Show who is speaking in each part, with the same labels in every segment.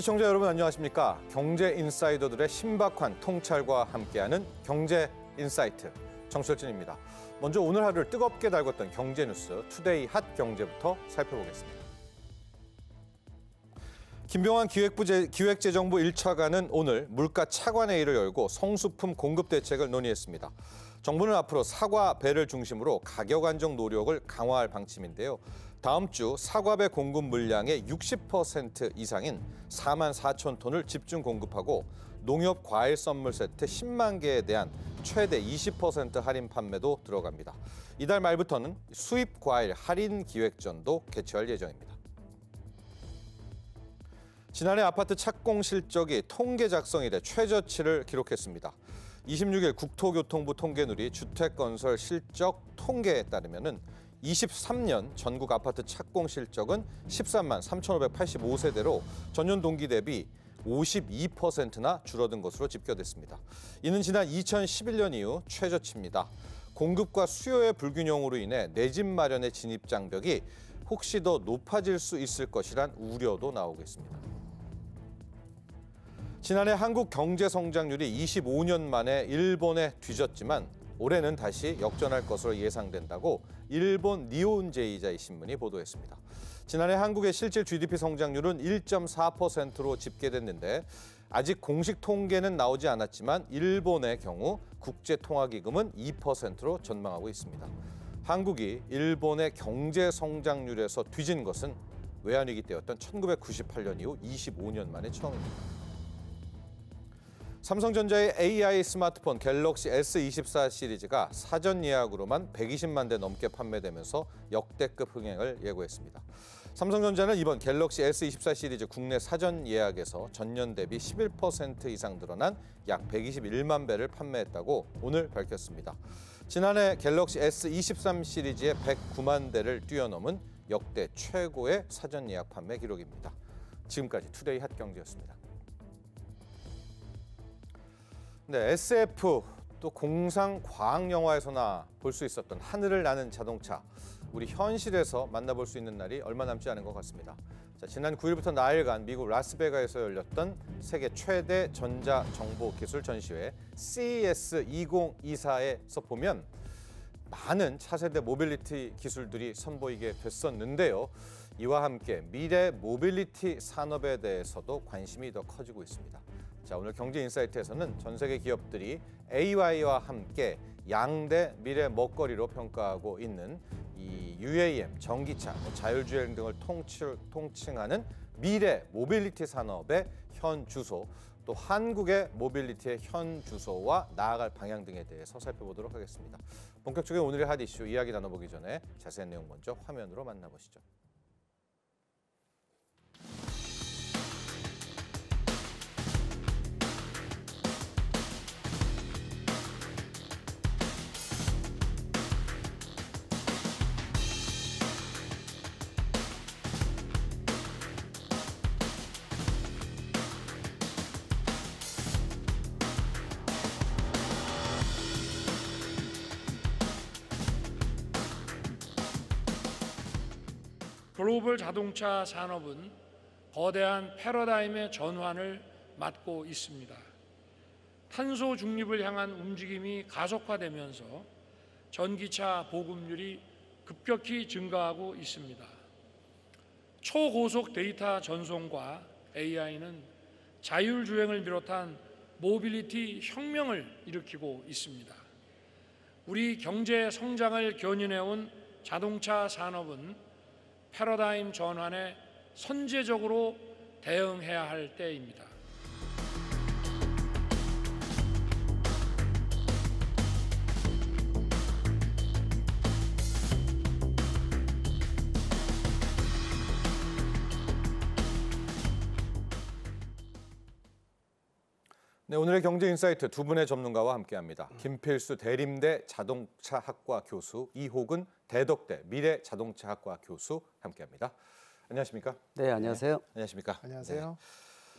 Speaker 1: 시청자 여러분 안녕하십니까? 경제 인사이더들의 신박한 통찰과 함께하는 경제 인사이트 정철진입니다. 먼저 오늘 하루를 뜨겁게 달궜던 경제 뉴스 투데이 핫 경제부터 살펴보겠습니다. 김병환 기획부 제, 기획재정부 1차관은 오늘 물가 차관회의를 열고 성수품 공급 대책을 논의했습니다. 정부는 앞으로 사과, 배를 중심으로 가격 안정 노력을 강화할 방침인데요. 다음 주 사과배 공급 물량의 60% 이상인 4만 4천 톤을 집중 공급하고 농협 과일 선물 세트 10만 개에 대한 최대 20% 할인 판매도 들어갑니다. 이달 말부터는 수입 과일 할인 기획전도 개최할 예정입니다. 지난해 아파트 착공 실적이 통계 작성 일래 최저치를 기록했습니다. 26일 국토교통부 통계누리 주택건설 실적 통계에 따르면 은 23년 전국 아파트 착공 실적은 13만 3,585세대로 전년 동기 대비 52%나 줄어든 것으로 집계됐습니다. 이는 지난 2011년 이후 최저치입니다. 공급과 수요의 불균형으로 인해 내집 마련의 진입 장벽이 혹시 더 높아질 수 있을 것이란 우려도 나오고 있습니다. 지난해 한국 경제 성장률이 25년 만에 일본에 뒤졌지만 올해는 다시 역전할 것으로 예상된다고 일본 니온 제이자이 신문이 보도했습니다. 지난해 한국의 실질 GDP 성장률은 1.4%로 집계됐는데 아직 공식 통계는 나오지 않았지만 일본의 경우 국제통화기금은 2%로 전망하고 있습니다. 한국이 일본의 경제 성장률에서 뒤진 것은 외환위기 때였던 1998년 이후 25년 만에 처음입니다. 삼성전자의 AI 스마트폰 갤럭시 S24 시리즈가 사전 예약으로만 120만 대 넘게 판매되면서 역대급 흥행을 예고했습니다. 삼성전자는 이번 갤럭시 S24 시리즈 국내 사전 예약에서 전년 대비 11% 이상 늘어난 약 121만 배를 판매했다고 오늘 밝혔습니다. 지난해 갤럭시 S23 시리즈의 109만 대를 뛰어넘은 역대 최고의 사전 예약 판매 기록입니다. 지금까지 투데이 핫경제였습니다. 네, SF 또 공상 과학 영화에서나 볼 수 있었던 하늘을 나는 자동차 우리 현실에서 만나볼 수 있는 날이 얼마 남지 않은 것 같습니다. 자, 지난 9일부터 나흘간 미국 라스베가에서 열렸던 세계 최대 전자 정보 기술 전시회 CES 2024에서 보면 많은 차세대 모빌리티 기술들이 선보이게 됐었는데요. 이와 함께 미래 모빌리티 산업에 대해서도 관심이 더 커지고 있습니다. 자, 오늘 경제인사이트에서는 전 세계 기업들이 AI와 함께 양대 미래 먹거리로 평가하고 있는 이 UAM, 전기차, 뭐 자율주행 등을 통치, 통칭하는 미래 모빌리티 산업의 현 주소, 또 한국의 모빌리티의 현 주소와 나아갈 방향 등에 대해서 살펴보도록 하겠습니다. 본격적인 오늘의 핫 이슈 이야기 나눠보기 전에 자세한 내용 먼저 화면으로 만나보시죠. 글로벌 자동차 산업은 거대한 패러다임의 전환을 맞고 있습니다. 탄소 중립을 향한 움직임이 가속화되면서 전기차 보급률이 급격히 증가하고 있습니다. 초고속 데이터 전송과 AI는 자율주행을 비롯한 모빌리티 혁명을 일으키고 있습니다. 우리 경제 성장을 견인해온 자동차 산업은 패러다임 전환에 선제적으로 대응해야 할 때입니다. 네, 오늘의 경제 인사이트 두 분의 전문가와 함께합니다. 김필수 대림대 자동차학과 교수, 이호근 대덕대 미래 자동차학과 교수 함께합니다. 안녕하십니까? 네, 안녕하세요. 네, 안녕하십니까? 안녕하세요.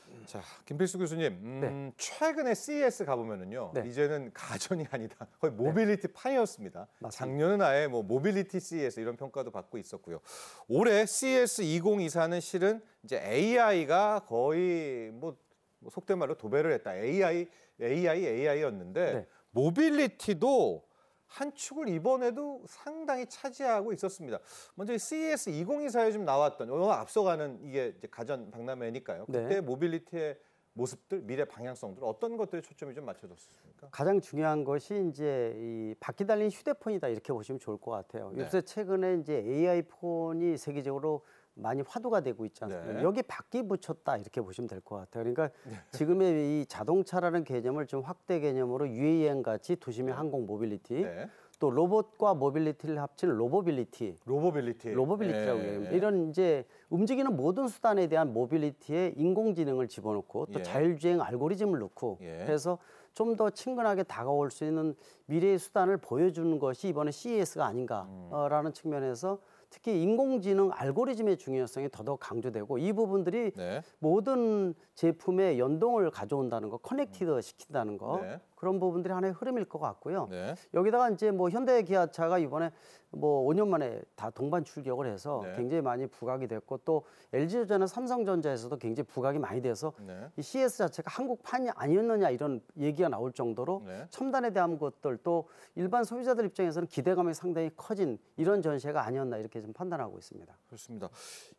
Speaker 1: 네. 자, 김필수 교수님, 음, 네. 최근에 CES 가보면은요, 네. 이제는 가전이 아니다. 거의 모빌리티 파이었습니다. 작년은 아예 뭐 모빌리티 CES 이런 평가도 받고 있었고요. 올해 CES 2024는 실은 이제 AI가 거의 뭐뭐 속된 말로 도배를 했다. AI, AI, AI였는데 네. 모빌리티도 한 축을 이번에도 상당히 차지하고 있었습니다. 먼저 이 CES 2024에 좀 나왔던 영화 어, 앞서가는 이게 이제 가전 박람회니까요. 네. 그때 네. 모빌리티의 모습들, 미래 방향성들 어떤 것들에 초점이 좀 맞춰졌습니까?
Speaker 2: 가장 중요한 것이 이제 이 바퀴 달린 휴대폰이다 이렇게 보시면 좋을 것 같아요. 네. 요새 최근에 이제 AI 폰이 세계적으로 많이 화두가 되고 있지 네. 않습니까? 네. 여기 바퀴 붙였다 이렇게 보시면 될 것 같아요. 그러니까 네. 지금의 이 자동차라는 개념을 좀 확대 개념으로 UAM 같이 도심의 네. 항공 모빌리티 네. 또 로봇과 모빌리티를 합친 로보빌리티 로보빌리티 로보빌리티라고 해요. 네. 이런 이제 움직이는 모든 수단에 대한 모빌리티에 인공지능을 집어넣고 또 예. 자율주행 알고리즘을 넣고 예. 해서 좀 더 친근하게 다가올 수 있는 미래의 수단을 보여주는 것이 이번에 CES가 아닌가라는 음. 측면에서 특히 인공지능 알고리즘의 중요성이 더더욱 강조되고 이 부분들이 네. 모든 제품에 연동을 가져온다는 거, 커넥티드 시킨다는 거, 네. 그런 부분들이 하나의 흐름일 것 같고요. 네. 여기다가 이제 뭐 현대 기아차가 이번에 뭐 5년 만에 다 동반 출격을 해서 네. 굉장히 많이 부각이 됐고 또 LG전자나 삼성전자에서도 굉장히 부각이 많이 돼서 네. 이 CS 자체가 한국판이 아니었느냐 이런 얘기가 나올 정도로 네. 첨단에 대한 것들 도 일반 소비자들 입장에서는 기대감이 상당히 커진 이런 전시회가 아니었나 이렇게 좀 판단하고 있습니다.
Speaker 1: 그렇습니다.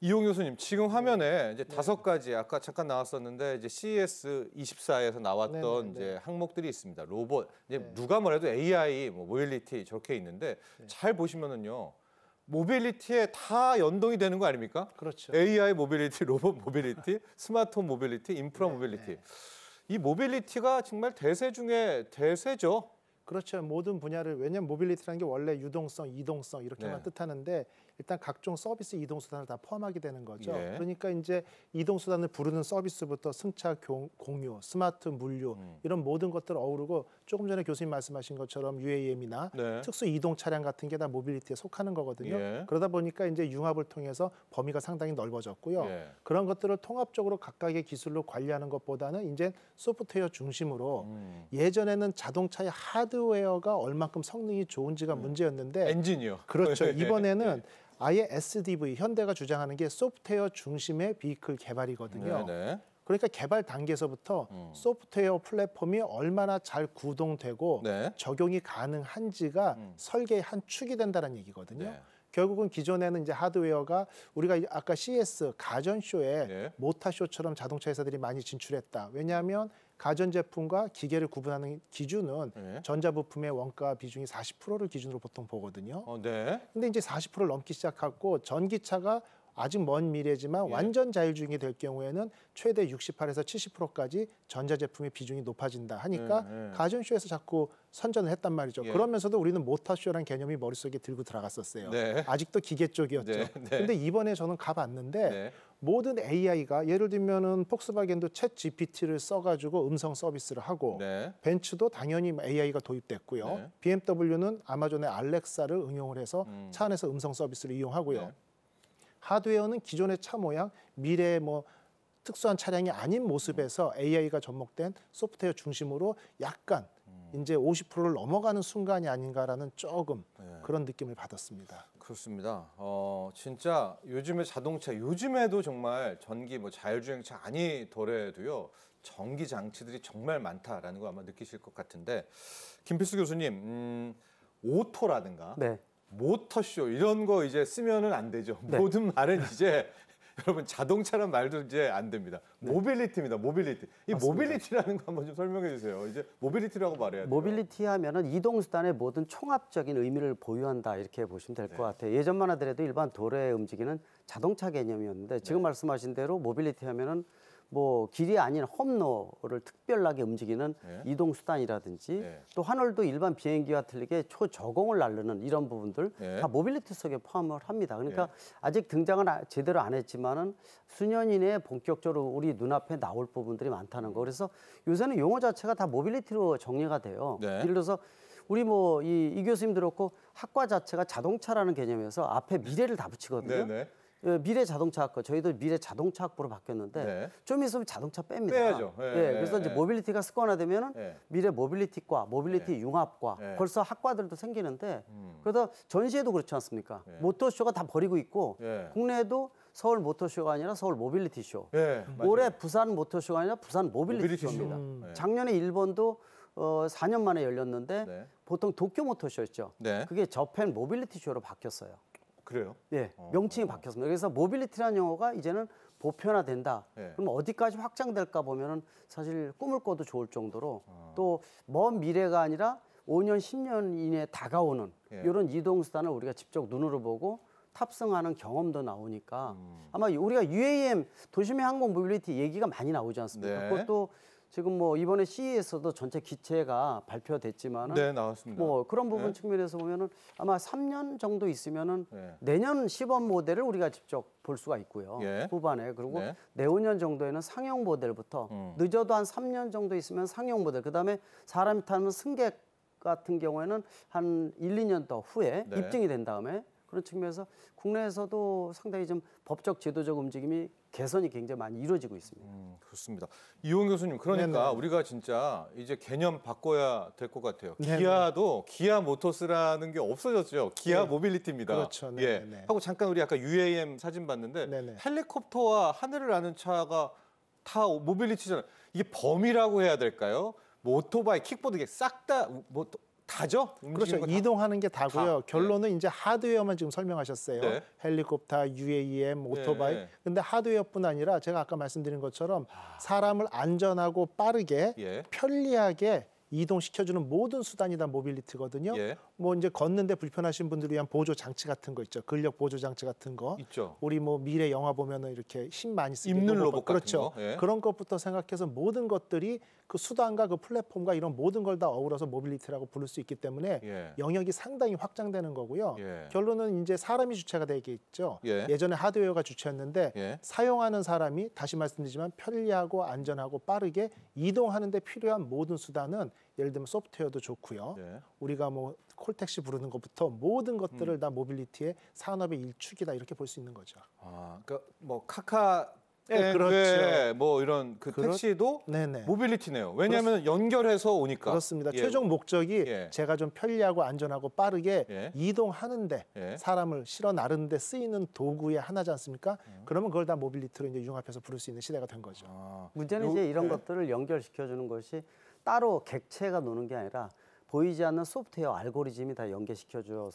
Speaker 1: 이용 교수님 지금 네. 화면에 이제 네. 다섯 가지 아까 잠깐 나왔었는데 이제 CES 24에서 나왔던 네, 네, 이제 네. 항목들이 있습니다. 로봇 이제 누가 뭐래도 AI, 뭐 모빌리티 저렇게 있는데 잘 보시면은요. 모빌리티에 다 연동이 되는 거 아닙니까? 그렇죠. AI 모빌리티, 로봇 모빌리티, 스마트 모빌리티, 인프라 모빌리티. 이 모빌리티가 정말 대세 중에 대세죠.
Speaker 3: 그렇죠. 모든 분야를 왜냐하면 모빌리티라는 게 원래 유동성, 이동성 이렇게만 뜻하는데 일단 각종 서비스 이동 수단을 다 포함하게 되는 거죠. 예. 그러니까 이제 이동 수단을 부르는 서비스부터 승차 공유, 스마트 물류 음. 이런 모든 것들 을 어우르고 조금 전에 교수님 말씀하신 것처럼 UAM이나 네. 특수 이동 차량 같은 게 다 모빌리티에 속하는 거거든요. 예. 그러다 보니까 이제 융합을 통해서 범위가 상당히 넓어졌고요. 예. 그런 것들을 통합적으로 각각의 기술로 관리하는 것보다는 이제 소프트웨어 중심으로 음. 예전에는 자동차의 하드웨어가 얼만큼 성능이 좋은지가 음. 문제였는데 엔진이요. 그렇죠. 예. 이번에는 아예 SDV 현대가 주장하는 게 소프트웨어 중심의 비클 개발이거든요. 네네. 네. 그러니까 개발 단계에서부터 음. 소프트웨어 플랫폼이 얼마나 잘 구동되고 네. 적용이 가능한지가 음. 설계의 한 축이 된다는 얘기거든요. 네. 결국은 기존에는 이제 하드웨어가 우리가 아까 CS 가전쇼에 네. 모타쇼처럼 자동차 회사들이 많이 진출했다. 왜냐하면 가전제품과 기계를 구분하는 기준은 네. 전자부품의 원가 비중이 40%를 기준으로 보통 보거든요. 어, 네. 근데 이제 40%를 넘기 시작하고 전기차가 아직 먼 미래지만 예. 완전 자율주행이 될 경우에는 최대 68에서 70%까지 전자제품의 비중이 높아진다 하니까 예, 가전쇼에서 자꾸 선전을 했단 말이죠. 예. 그러면서도 우리는 모터쇼란 개념이 머릿속에 들고 들어갔었어요. 네. 아직도 기계 쪽이었죠. 네, 네. 근데 이번에 저는 가봤는데 네. 모든 AI가 예를 들면은 폭스바겐도 챗 GPT를 써가지고 음성 서비스를 하고 네. 벤츠도 당연히 뭐 AI가 도입됐고요. 네. BMW는 아마존의 알렉사를 응용을 해서 음. 차 안에서 음성 서비스를 이용하고요. 네. 하드웨어는 기존의 차 모양 미래의 뭐 특수한 차량이 아닌 모습에서 AI가 접목된 소프트웨어 중심으로 약간 이제 50%를 넘어가는 순간이 아닌가라는 조금 네. 그런 느낌을 받았습니다.
Speaker 1: 그렇습니다. 어, 진짜 요즘에 자동차, 요즘에도 정말 전기 뭐 자율주행차 아니더라도요. 전기 장치들이 정말 많다라는 거 아마 느끼실 것 같은데 김필수 교수님, 음, 오토라든가 네. 모터쇼 이런 거 이제 쓰면은 안 되죠. 네. 모든 말은 이제 여러분 자동차란 말도 이제 안 됩니다. 네. 모빌리티입니다. 모빌리티. 이 맞습니다. 모빌리티라는 거 한번 좀 설명해 주세요. 이제 모빌리티라고 말해야
Speaker 2: 돼요. 모빌리티 하면은 이동 수단의 모든 총합적인 의미를 보유한다 이렇게 보시면 될것 네. 같아요. 예전만 하더라도 일반 도로에 움직이는 자동차 개념이었는데 지금 네. 말씀하신 대로 모빌리티 하면은 뭐 길이 아닌 험로를 특별하게 움직이는 예. 이동 수단이라든지 예. 또하늘도 일반 비행기와 틀리게 초저공을 날르는 이런 부분들 예. 다 모빌리티 속에 포함을 합니다. 그러니까 예. 아직 등장은 아, 제대로 안 했지만은 수년 이내에 본격적으로 우리 눈앞에 나올 부분들이 많다는 거. 그래서 요새는 용어 자체가 다 모빌리티로 정리가 돼요. 네. 예를 들어서 우리 뭐이이 교수님 들었고 학과 자체가 자동차라는 개념에서 앞에 미래를 다 붙이거든요. 네네. 네. 그 미래 자동차학과 저희도 미래 자동차학부로 바뀌었는데 네. 좀 있으면 자동차 뺍니다. 빼야죠. 예, 예, 예, 그래서 이제 예. 모빌리티가 습관화되면 은 예. 미래 모빌리티과, 모빌리티 예. 융합과 벌써 학과들도 생기는데 음. 그래서 전시회도 그렇지 않습니까? 모터쇼가 다 버리고 있고 국내에도 서울 모터쇼가 아니라 서울 모빌리티쇼. 올해 부산 모터쇼가 아니라 부산 모빌리티쇼입니다. 모빌리티 음. 작년에 일본도 어, 4년 만에 열렸는데 네. 보통 도쿄 모터쇼였죠. 네. 그게 저펜 모빌리티 쇼로 바뀌었어요.
Speaker 1: 그래요? 예, 어.
Speaker 2: 명칭이 바뀌었습니다. 그래서 모빌리티라는 용어가 이제는 보편화된다. 예. 그럼 어디까지 확장될까 보면은 사실 꿈을 꿔도 좋을 정도로 어. 또먼 미래가 아니라 5년, 10년 이내에 다가오는 예. 이런 이동 수단을 우리가 직접 눈으로 보고 탑승하는 경험도 나오니까 음. 아마 우리가 UAM 도심의 항공 모빌리티 얘기가 많이 나오지 않습니까? 네. 그것도 지금 뭐 이번에 시에서도 전체 기체가 발표됐지만 네, 나왔습니다. 뭐 그런 네. 부분 네. 측면에서 보면은 아마 3년 정도 있으면은 네. 내년 시범 모델을 우리가 직접 볼 수가 있고요. 예. 후반에 그리고 네. 내후년 정도에는 상용 모델부터 음. 늦어도 한 3년 정도 있으면 상용 모델 그다음에 사람이 타는 승객 같은 경우에는 한 1, 2년 더 후에 네. 입증이 된 다음에 그런 측면에서 국내에서도 상당히 좀 법적 제도적 움직임이 개선이 굉장히 많이 이루어지고 있습니다. 음, 그렇습니다.
Speaker 1: 이용 교수님, 그러니까 네네. 우리가 진짜 이제 개념 바꿔야 될 것 같아요. 네네. 기아도 기아 모터스라는 게 없어졌죠. 기아 네 모빌리티입니다. 그렇죠. 예. 하고 잠깐 우리 아까 UAM 사진 봤는데 헬리콥터와 하늘을 나는 차가 다 모빌리티잖아요. 이게 범위라고 해야 될까요?
Speaker 3: 모토바이, 킥보드
Speaker 1: 싹다
Speaker 3: 다죠? 그렇죠. 이동하는 게 다고요. 다. 네. 결론은 네. 이제 하드웨어만 지금 설명하셨어요. 네. 헬리콥터, UAM, 오토바이. 네, 네. 근데 하드웨어뿐 아니라 제가 아까 말씀드린 것처럼 아. 사람을 안전하고 빠르게 예. 편리하게 이동시켜주는 모든 수단이 다 모빌리티거든요. 예. 뭐 이제 걷는데 불편하신 분들을 위한 보조 장치 같은 거 있죠. 근력 보조 장치 같은 거. 있죠. 우리 뭐 미래 영화 보면은 이렇게 힘 많이 쓰는 로봇, 로봇 그렇죠. 예. 그런 것부터 생각해서 모든 것들이 그 수단과 그 플랫폼과 이런 모든 걸 다 어우러서 모빌리티라고 부를 수 있기 때문에 예. 영역이 상당히 확장되는 거고요. 예. 결론은 이제 사람이 주체가 되겠죠. 예. 예전에 하드웨어가 주체였는데 예. 사용하는 사람이 다시 말씀드리지만 편리하고 안전하고 빠르게 이동하는데 필요한 모든 수단은 예를 들면 소프트웨어도 좋고요. 예. 우리가 뭐 콜택시 부르는 것부터 모든 것들을 음. 다 모빌리티의 산업의 일축이다 이렇게 볼 수 있는 거죠. 아, 그러니까 뭐 카카 예, 어, 그렇죠. 네, 그렇죠.
Speaker 1: 뭐 이런 그 그렇... 택시도
Speaker 3: 네네. 모빌리티네요. 왜냐하면 그렇 연결해서 오니까. 그렇습니다. 예. 최종 목적이 예. 제가 좀 편리하고 안전하고 빠르게 예. 이동하는데 예. 사람을 실어 나르는데 쓰이는 도구의 하나지 않습니까? 음. 그러면 그걸 다 모빌리티로 이제 융합해서 부를 수 있는 시대가 된 거죠. 아. 문제는 요, 이제 이런 네.
Speaker 2: 것들을 연결시켜 주는 것이 따로 객체가 노는 게 아니라 보이지 않는 소프트웨어 알고리즘이 다 연계시켜 주기 었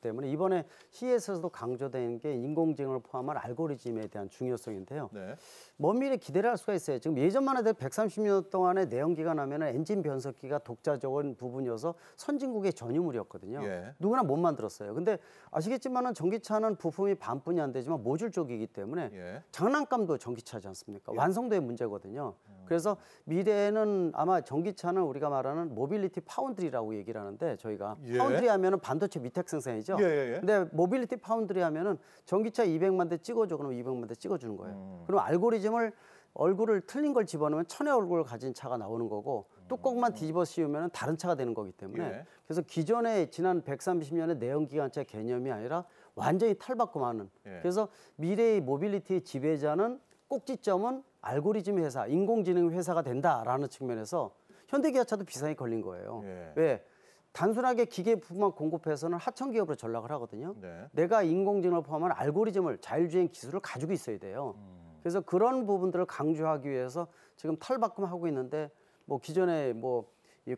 Speaker 2: 때문에 이번에 시에서도 강조된 게 인공지능을 포함한 알고리즘에 대한 중요성인데요. 네. 먼 미래 기대를 할 수가 있어요. 지금 예전만 해도 130년 동안의 내연기가 나면 엔진 변속기가 독자적인 부분이어서 선진국의 전유물이었거든요. 예. 누구나 못 만들었어요. 근데 아시겠지만은 전기차는 부품이 반뿐이 안 되지만 모듈 쪽이기 때문에 예. 장난감도 전기차지 않습니까? 예. 완성도의 문제거든요. 음. 그래서 미래에는 아마 전기차는 우리가 말하는 모빌리티 파운드리라 파운드리라고 얘기를 하는데 저희가 예. 파운드리 하면은 반도체 밑핵 생산이죠. 예, 예, 예, 근데 모빌리티 파운드리 하면은 전기차 200만 대 찍어줘 그러면 200만 대 찍어주는 거예요. 음. 그럼 알고리즘을 얼굴을 틀린 걸 집어넣으면 천의 얼굴을 가진 차가 나오는 거고 뚜껑만 음. 뒤집어 씌우면 다른 차가 되는 거기 때문에 예. 그래서 기존에 지난 130년의 내연기관차 개념이 아니라 완전히 탈바꿈하는 예. 그래서 미래의 모빌리티의 지배자는 꼭지점은 알고리즘 회사, 인공지능 회사가 된다라는 측면에서 현대기아차도 비상이 걸린 거예요. 예. 왜? 단순하게 기계 부품만 공급해서는 하청 기업으로 전락을 하거든요. 네. 내가 인공지능을 포함한 알고리즘을 자율주행 기술을 가지고 있어야 돼요. 음. 그래서 그런 부분들을 강조하기 위해서 지금 탈바꿈하고 있는데 뭐 기존에 뭐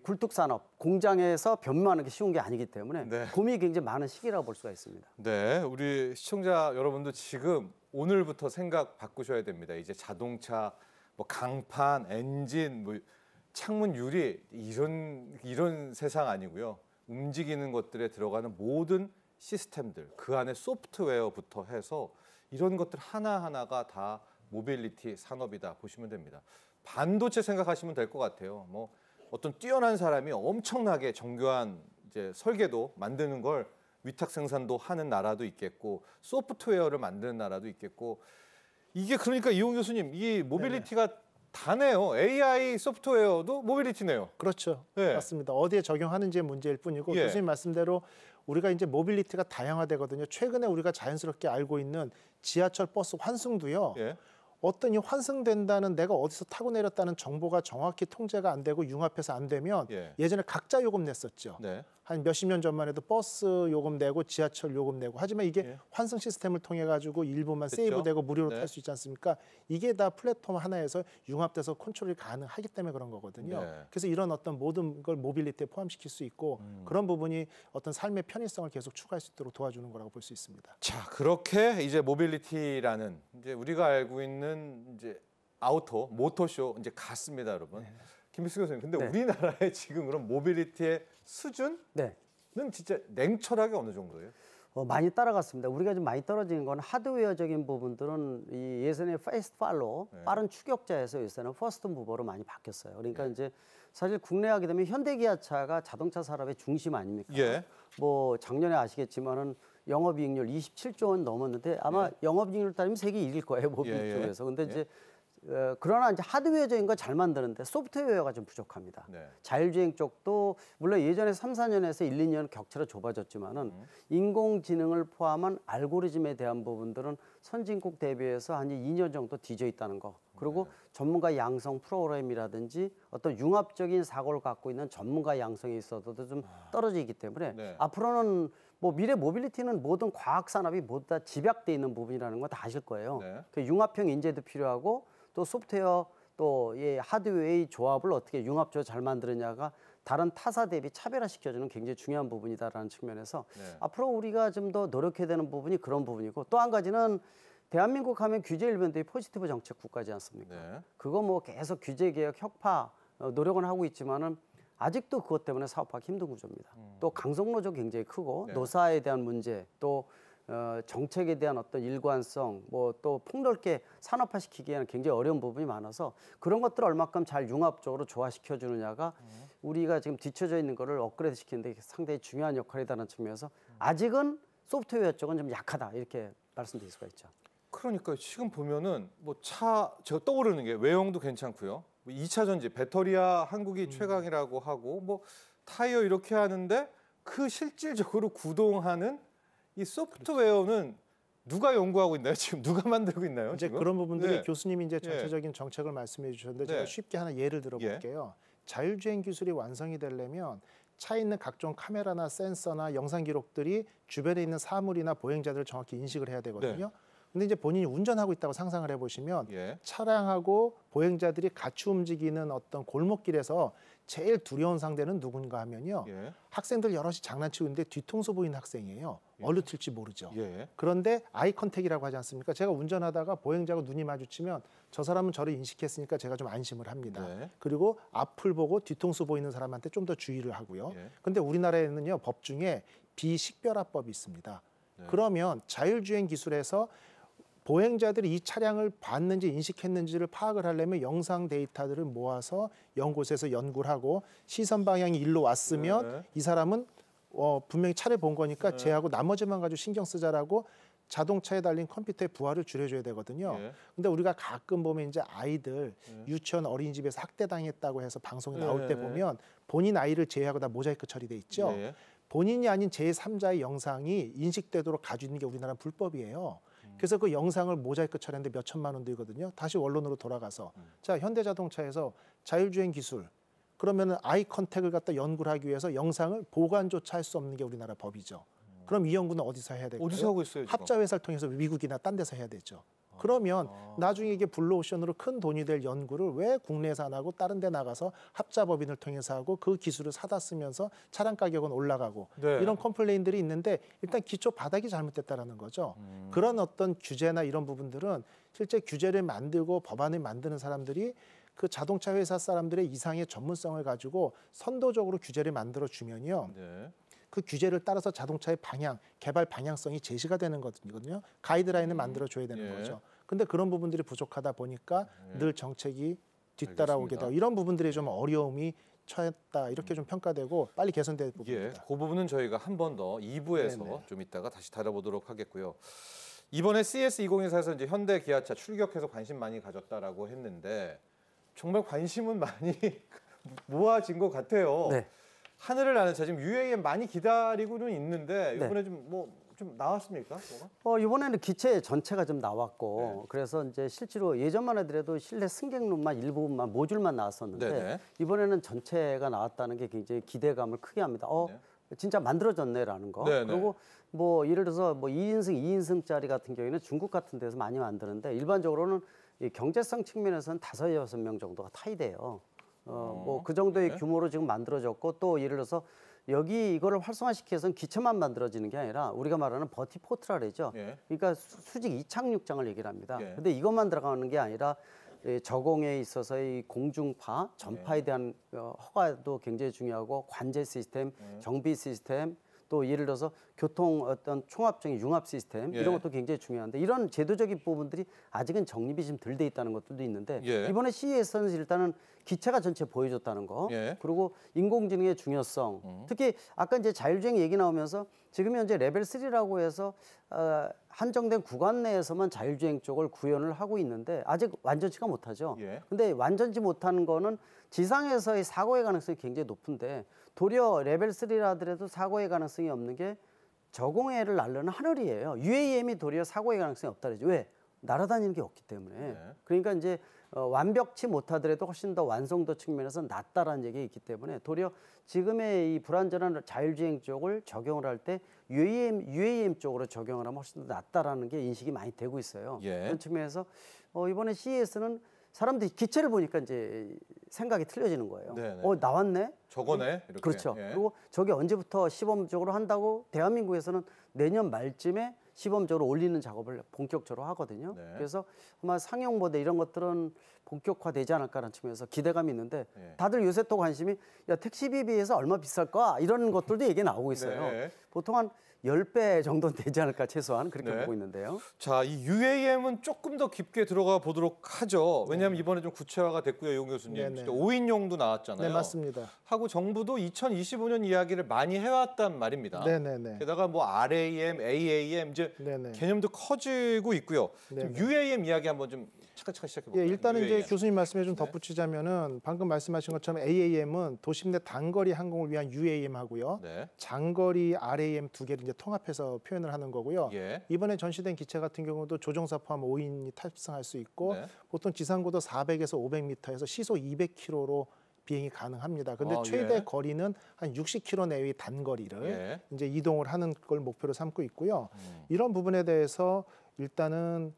Speaker 2: 굴뚝 산업 공장에서 변모하는 게 쉬운 게 아니기 때문에 네. 고민이 굉장히 많은 시기라고 볼 수가 있습니다.
Speaker 1: 네, 우리 시청자 여러분도 지금 오늘부터 생각 바꾸셔야 됩니다. 이제 자동차 뭐 강판, 엔진 뭐 창문 유리 이런 이런 세상 아니고요. 움직이는 것들에 들어가는 모든 시스템들 그 안에 소프트웨어부터 해서 이런 것들 하나하나가 다 모빌리티 산업이다 보시면 됩니다. 반도체 생각하시면 될 것 같아요. 뭐 어떤 뛰어난 사람이 엄청나게 정교한 이제 설계도 만드는 걸 위탁 생산도 하는 나라도 있겠고 소프트웨어를 만드는 나라도 있겠고
Speaker 3: 이게 그러니까 이용 교수님 이 모빌리티가 네네. 다네요. AI 소프트웨어도 모빌리티네요. 그렇죠. 예. 맞습니다. 어디에 적용하는지의 문제일 뿐이고 예. 교수님 말씀대로 우리가 이제 모빌리티가 다양화되거든요. 최근에 우리가 자연스럽게 알고 있는 지하철 버스 환승도요. 예. 어떤 이 환승된다는 내가 어디서 타고 내렸다는 정보가 정확히 통제가 안 되고 융합해서 안 되면 예. 전에 각자 요금 냈었죠. 네. 한 몇십 년 전만 해도 버스 요금 내고 지하철 요금 내고 하지만 이게 예. 환승 시스템을 통해 가지고 일부만 그쵸? 세이브되고 무료로 네. 탈수 있지 않습니까? 이게 다 플랫폼 하나에서 융합돼서 컨트롤이 가능하기 때문에 그런 거거든요. 네. 그래서 이런 어떤 모든 걸 모빌리티에 포함시킬 수 있고 음. 그런 부분이 어떤 삶의 편의성을 계속 추가할수 있도록 도와주는 거라고 볼 수 있습니다. 자
Speaker 1: 그렇게 이제 모빌리티라는 이제 우리가 알고 있는 이제 아우터모터쇼 이제 갔습니다, 여러분. 네. 김수 교수님, 근데 네. 우리나라의 지금 그런 모빌리티의 수준은 네. 진짜 냉철하게
Speaker 2: 어느 정도예요? 어, 많이 따라갔습니다. 우리가 좀 많이 떨어지는 건 하드웨어적인 부분들은 이 예전에 페이스트 팔로 네. 빠른 추격자에서 요새는 퍼스트 무버로 많이 바뀌었어요. 그러니까 네. 이제 사실 국내 하게 되면 현대기아차가 자동차 산업의 중심 아닙니까? 예. 뭐 작년에 아시겠지만은 영업이익률 27조 원 넘었는데 아마 예. 영업이익률 따지면 세계 1일 거예요 예, 예. 모빌 예, 쪽에서. 근데 예. 이제 어, 그러나 이제 하드웨어적인 건잘 만드는데 소프트웨어가 좀 부족합니다. 네. 자율주행 쪽도 물론 예전에 3, 4년에서 1, 2년 격차로 좁아졌지만은 음. 인공지능을 포함한 알고리즘에 대한 부분들은 선진국 대비해서 한 2년 정도 뒤져 있다는 거. 그리고 네. 전문가 양성 프로그램이라든지 어떤 융합적인 사고를 갖고 있는 전문가 양성이 있어서도 좀 아. 떨어지기 때문에 네. 앞으로는 뭐 미래 모빌리티는 모든 과학 산업이 모두 다 집약돼 있는 부분이라는 거 다 아실 거예요. 네. 그 융합형 인재도 필요하고 또 소프트웨어 또 예, 하드웨어의 조합을 어떻게 융합적으로 잘 만드느냐가 다른 타사 대비 차별화시켜주는 굉장히 중요한 부분이다라는 측면에서 네. 앞으로 우리가 좀 더 노력해야 되는 부분이 그런 부분이고 또 한 가지는 대한민국 하면 규제 일변도의 포지티브 정책 국가지 않습니까? 네. 그거 뭐 계속 규제 개혁 혁파 어, 노력은 하고 있지만은 아직도 그것 때문에 사업하기 힘든 구조입니다. 음. 또 강성노조 굉장히 크고 네. 노사에 대한 문제 또 어, 정책에 대한 어떤 일관성, 뭐 또 폭넓게 산업화시키기에는 굉장히 어려운 부분이 많아서 그런 것들을 얼마큼 잘 융합적으로 조화시켜 주느냐가 음. 우리가 지금 뒤쳐져 있는 거를 업그레이드 시키는데 상당히 중요한 역할이라는 측면에서 아직은 소프트웨어 쪽은 좀 약하다 이렇게
Speaker 1: 말씀드릴 수가 있죠. 그러니까 지금 보면은 뭐차 제가 떠오르는 게 외형도 괜찮고요. 2차 뭐 전지 배터리야 한국이 음. 최강이라고 하고 뭐 타이어 이렇게 하는데 그 실질적으로 구동하는
Speaker 3: 이 소프트웨어는 그렇죠. 누가 연구하고 있나요? 지금 누가 만들고 있나요? 이제 지금? 그런 부분들이 네. 교수님이 이제 예. 전체적인 정책을 말씀해 주셨는데 네. 제가 쉽게 하나 예를 들어볼게요. 예. 자율주행 기술이 완성이 되려면 차 있는 각종 카메라나 센서나 영상 기록들이 주변에 있는 사물이나 보행자들을 정확히 인식을 해야 되거든요. 네. 근데 이제 본인이 운전하고 있다고 상상을 해보시면 예. 차량하고 보행자들이 같이 움직이는 어떤 골목길에서 제일 두려운 상대는 누군가 하면요. 예. 학생들 여럿이 장난치고 있는데 뒤통수 보이는 학생이에요. 예. 얼른 튈지 모르죠. 예. 그런데 아이 컨택이라고 하지 않습니까? 제가 운전하다가 보행자가 눈이 마주치면 저 사람은 저를 인식했으니까 제가 좀 안심을 합니다. 네. 그리고 앞을 보고 뒤통수 보이는 사람한테 좀 더 주의를 하고요. 그런데 예. 우리나라에는요. 법 중에 비식별화법이 있습니다. 네. 그러면 자율주행 기술에서 보행자들이 이 차량을 봤는지 인식했는지를 파악을 하려면 영상 데이터들을 모아서 연 곳에서 연구를 하고 시선 방향이 일로 왔으면 네. 이 사람은 어, 분명히 차를 본 거니까 네. 쟤하고 나머지만 가지고 신경 쓰자라고 자동차에 달린 컴퓨터의 부하를 줄여줘야 되거든요. 예. 근데 우리가 가끔 보면 이제 아이들 예. 유치원 어린이집에서 학대당했다고 해서 방송에 네. 나올 예. 때 보면 본인 아이를 제외하고 다 모자이크 처리돼 있죠. 예. 본인이 아닌 제3자의 영상이 인식되도록 가지고 있는 게 우리나라 불법이에요. 그래서 그 영상을 모자이크 처리하는데 몇 천만 원 들거든요. 다시 원론으로 돌아가서 음. 자 현대자동차에서 자율주행 기술 그러면은 아이 컨택을 갖다 연구를 하기 위해서 영상을 보관조차 할 수 없는 게 우리나라 법이죠. 그럼 이 연구는 어디서 해야 될까요? 어디서 하고 있어요? 합자 회사를 통해서 미국이나 딴 데서 해야 되죠. 그러면 아. 나중에 이게 블루오션으로 큰 돈이 될 연구를 왜 국내에서 안 하고 다른 데 나가서 합자법인을 통해서 하고 그 기술을 사다 쓰면서 차량 가격은 올라가고 네. 이런 컴플레인들이 있는데 일단 기초 바닥이 잘못됐다라는 거죠. 음. 그런 어떤 규제나 이런 부분들은 실제 규제를 만들고 법안을 만드는 사람들이 그 자동차 회사 사람들의 이상의 전문성을 가지고 선도적으로 규제를 만들어 주면요. 네. 그 규제를 따라서 자동차의 방향, 개발 방향성이 제시가 되는 거거든요. 가이드라인을 음. 만들어줘야 되는 예. 거죠. 근데 그런 부분들이 부족하다 보니까 음. 예. 늘 정책이 뒤따라오게 되고 이런 부분들이 좀 어려움이 처했다 이렇게 음. 좀 평가되고 빨리 개선될 예, 부분입니다.
Speaker 1: 예, 그 부분은 저희가 한 번 더 2부에서 네네. 좀 이따가 다시 다뤄보도록 하겠고요. 이번에 CS 2024에서 이제 현대 기아차 출격해서 관심 많이 가졌다라고 했는데 정말 관심은 많이 모아진 것 같아요. 네. 하늘을 나는 자 지금 u a 에 많이 기다리고는 있는데 네. 이번에 좀 뭐 좀 나왔습니까? 뭐가?
Speaker 2: 어, 이번에는 기체 전체가 좀 나왔고 네. 그래서 이제 실제로 예전만 해더라도 실내 승객룸만 일부분만 모듈만 나왔었는데 네네. 네. 이번에는 전체가 나왔다는 게 굉장히 기대감을 크게 합니다. 어, 네. 진짜 만들어졌네라는 거. 네네. 네. 그리고 뭐 예를 들어서 뭐 2인승, 2인승짜리 같은 경우에는 중국 같은 데서 많이 만드는데 일반적으로는 이 경제성 측면에서는 다섯 여섯 명 정도가 타이 돼요. 어, 뭐그 어, 정도의 그 규모로 지금 만들어졌고 또 예를 들어서 여기 이거를 활성화시키기 위해서는 기체만 만들어지는 게 아니라 우리가 말하는 버티포트라 그러죠. 예. 그러니까 수직 이착륙장을 얘기를 합니다. 예. 근데 이것만 들어가는 게 아니라 저공에 있어서의 공중파 전파에 예. 대한 어, 허가도 굉장히 중요하고 관제 시스템, 예. 정비 시스템 또 예를 들어서 교통 어떤 총합적인 융합 시스템 예. 이런 것도 굉장히 중요한데 이런 제도적인 부분들이 아직은 정립이 지금 덜돼 있다는 것들도 있는데 예. 이번에 CES에서는 일단은 기차가 전체 보여줬다는 거 예. 그리고 인공지능의 중요성 음. 특히 아까 이제 자율주행 얘기 나오면서 지금 현재 레벨 3라고 해서 어, 한정된 구간 내에서만 자율주행 쪽을 구현을 하고 있는데 아직 완전치가 못하죠. 예. 근데 완전치 못하는 거는 지상에서의 사고의 가능성이 굉장히 높은데 도리어 레벨 3라 하더라도 사고의 가능성이 없는 게 저공해를 날르는 하늘이에요. UAM이 도리어 사고의 가능성이 없다 그죠 왜? 날아다니는 게 없기 때문에. 네. 그러니까 이제 어, 완벽치 못하더라도 훨씬 더 완성도 측면에서 낮다라는 얘기 가 있기 때문에 도리어 지금의 이불완전한 자율주행 쪽을 적용을 할 때 UAM, UAM 쪽으로 적용을 하면 훨씬 더낮다라는게 인식이 많이 되고 있어요. 예. 그런 측면에서 어, 이번에 CES는 사람들이 기체를 보니까 이제 생각이 틀려지는 거예요. 네네. 네. 어 나왔네. 저거네. 음, 이렇게. 그렇죠. 예. 그리고 저게 언제부터 시범적으로 한다고 대한민국에서는 내년 말쯤에 시범적으로 올리는 작업을 본격적으로 하거든요. 네. 그래서 아마 상용 모델 이런 것들은 본격화되지 않을까라는 측면에서 기대감이 있는데 예. 다들 요새 또 관심이 야 택시비 비해서 얼마 비쌀까 이런 것들도 얘기 나오고 있어요. 네. 보통 한
Speaker 1: 10배 정도는 되지 않을까 최소한 그렇게 네. 보고 있는데요. 자, 이 UAM은 조금 더 깊게 들어가 보도록 하죠. 왜냐하면 네. 이번에 좀 구체화가 됐고요, 용 교수님. 네, 5인용도 나왔잖아요. 네, 맞습니다. 하고 정부도 2025년 이야기를 많이 해왔단 말입니다. 네, 네, 네. 게다가 뭐 RAM, AAM 이제 네, 네. 개념도 커지고 있고요. UAM 이야기 한번 좀 잠깐 시작해 볼까요?
Speaker 3: 예, 일단은 이제 교수님 말씀에 좀 네. 덧붙이자면은 네. 방금 말씀하신 것처럼 AAM은 도심 내 단거리 항공을 위한 UAM하고요. 네. 장거리 RAM 두 개를 이제 통합해서 표현을 하는 거고요. 예. 이번에 전시된 기체 같은 경우도 조종사 포함 5인이 탑승할 수 있고 네. 보통 지상고도 400에서 500m에서 시속 200km로 비행이 가능합니다. 근데 아, 최대 예. 거리는 한 60km 내외의 단거리를 예. 이제 이동을 하는 걸 목표로 삼고 있고요. 음. 이런 부분에 대해서 일단은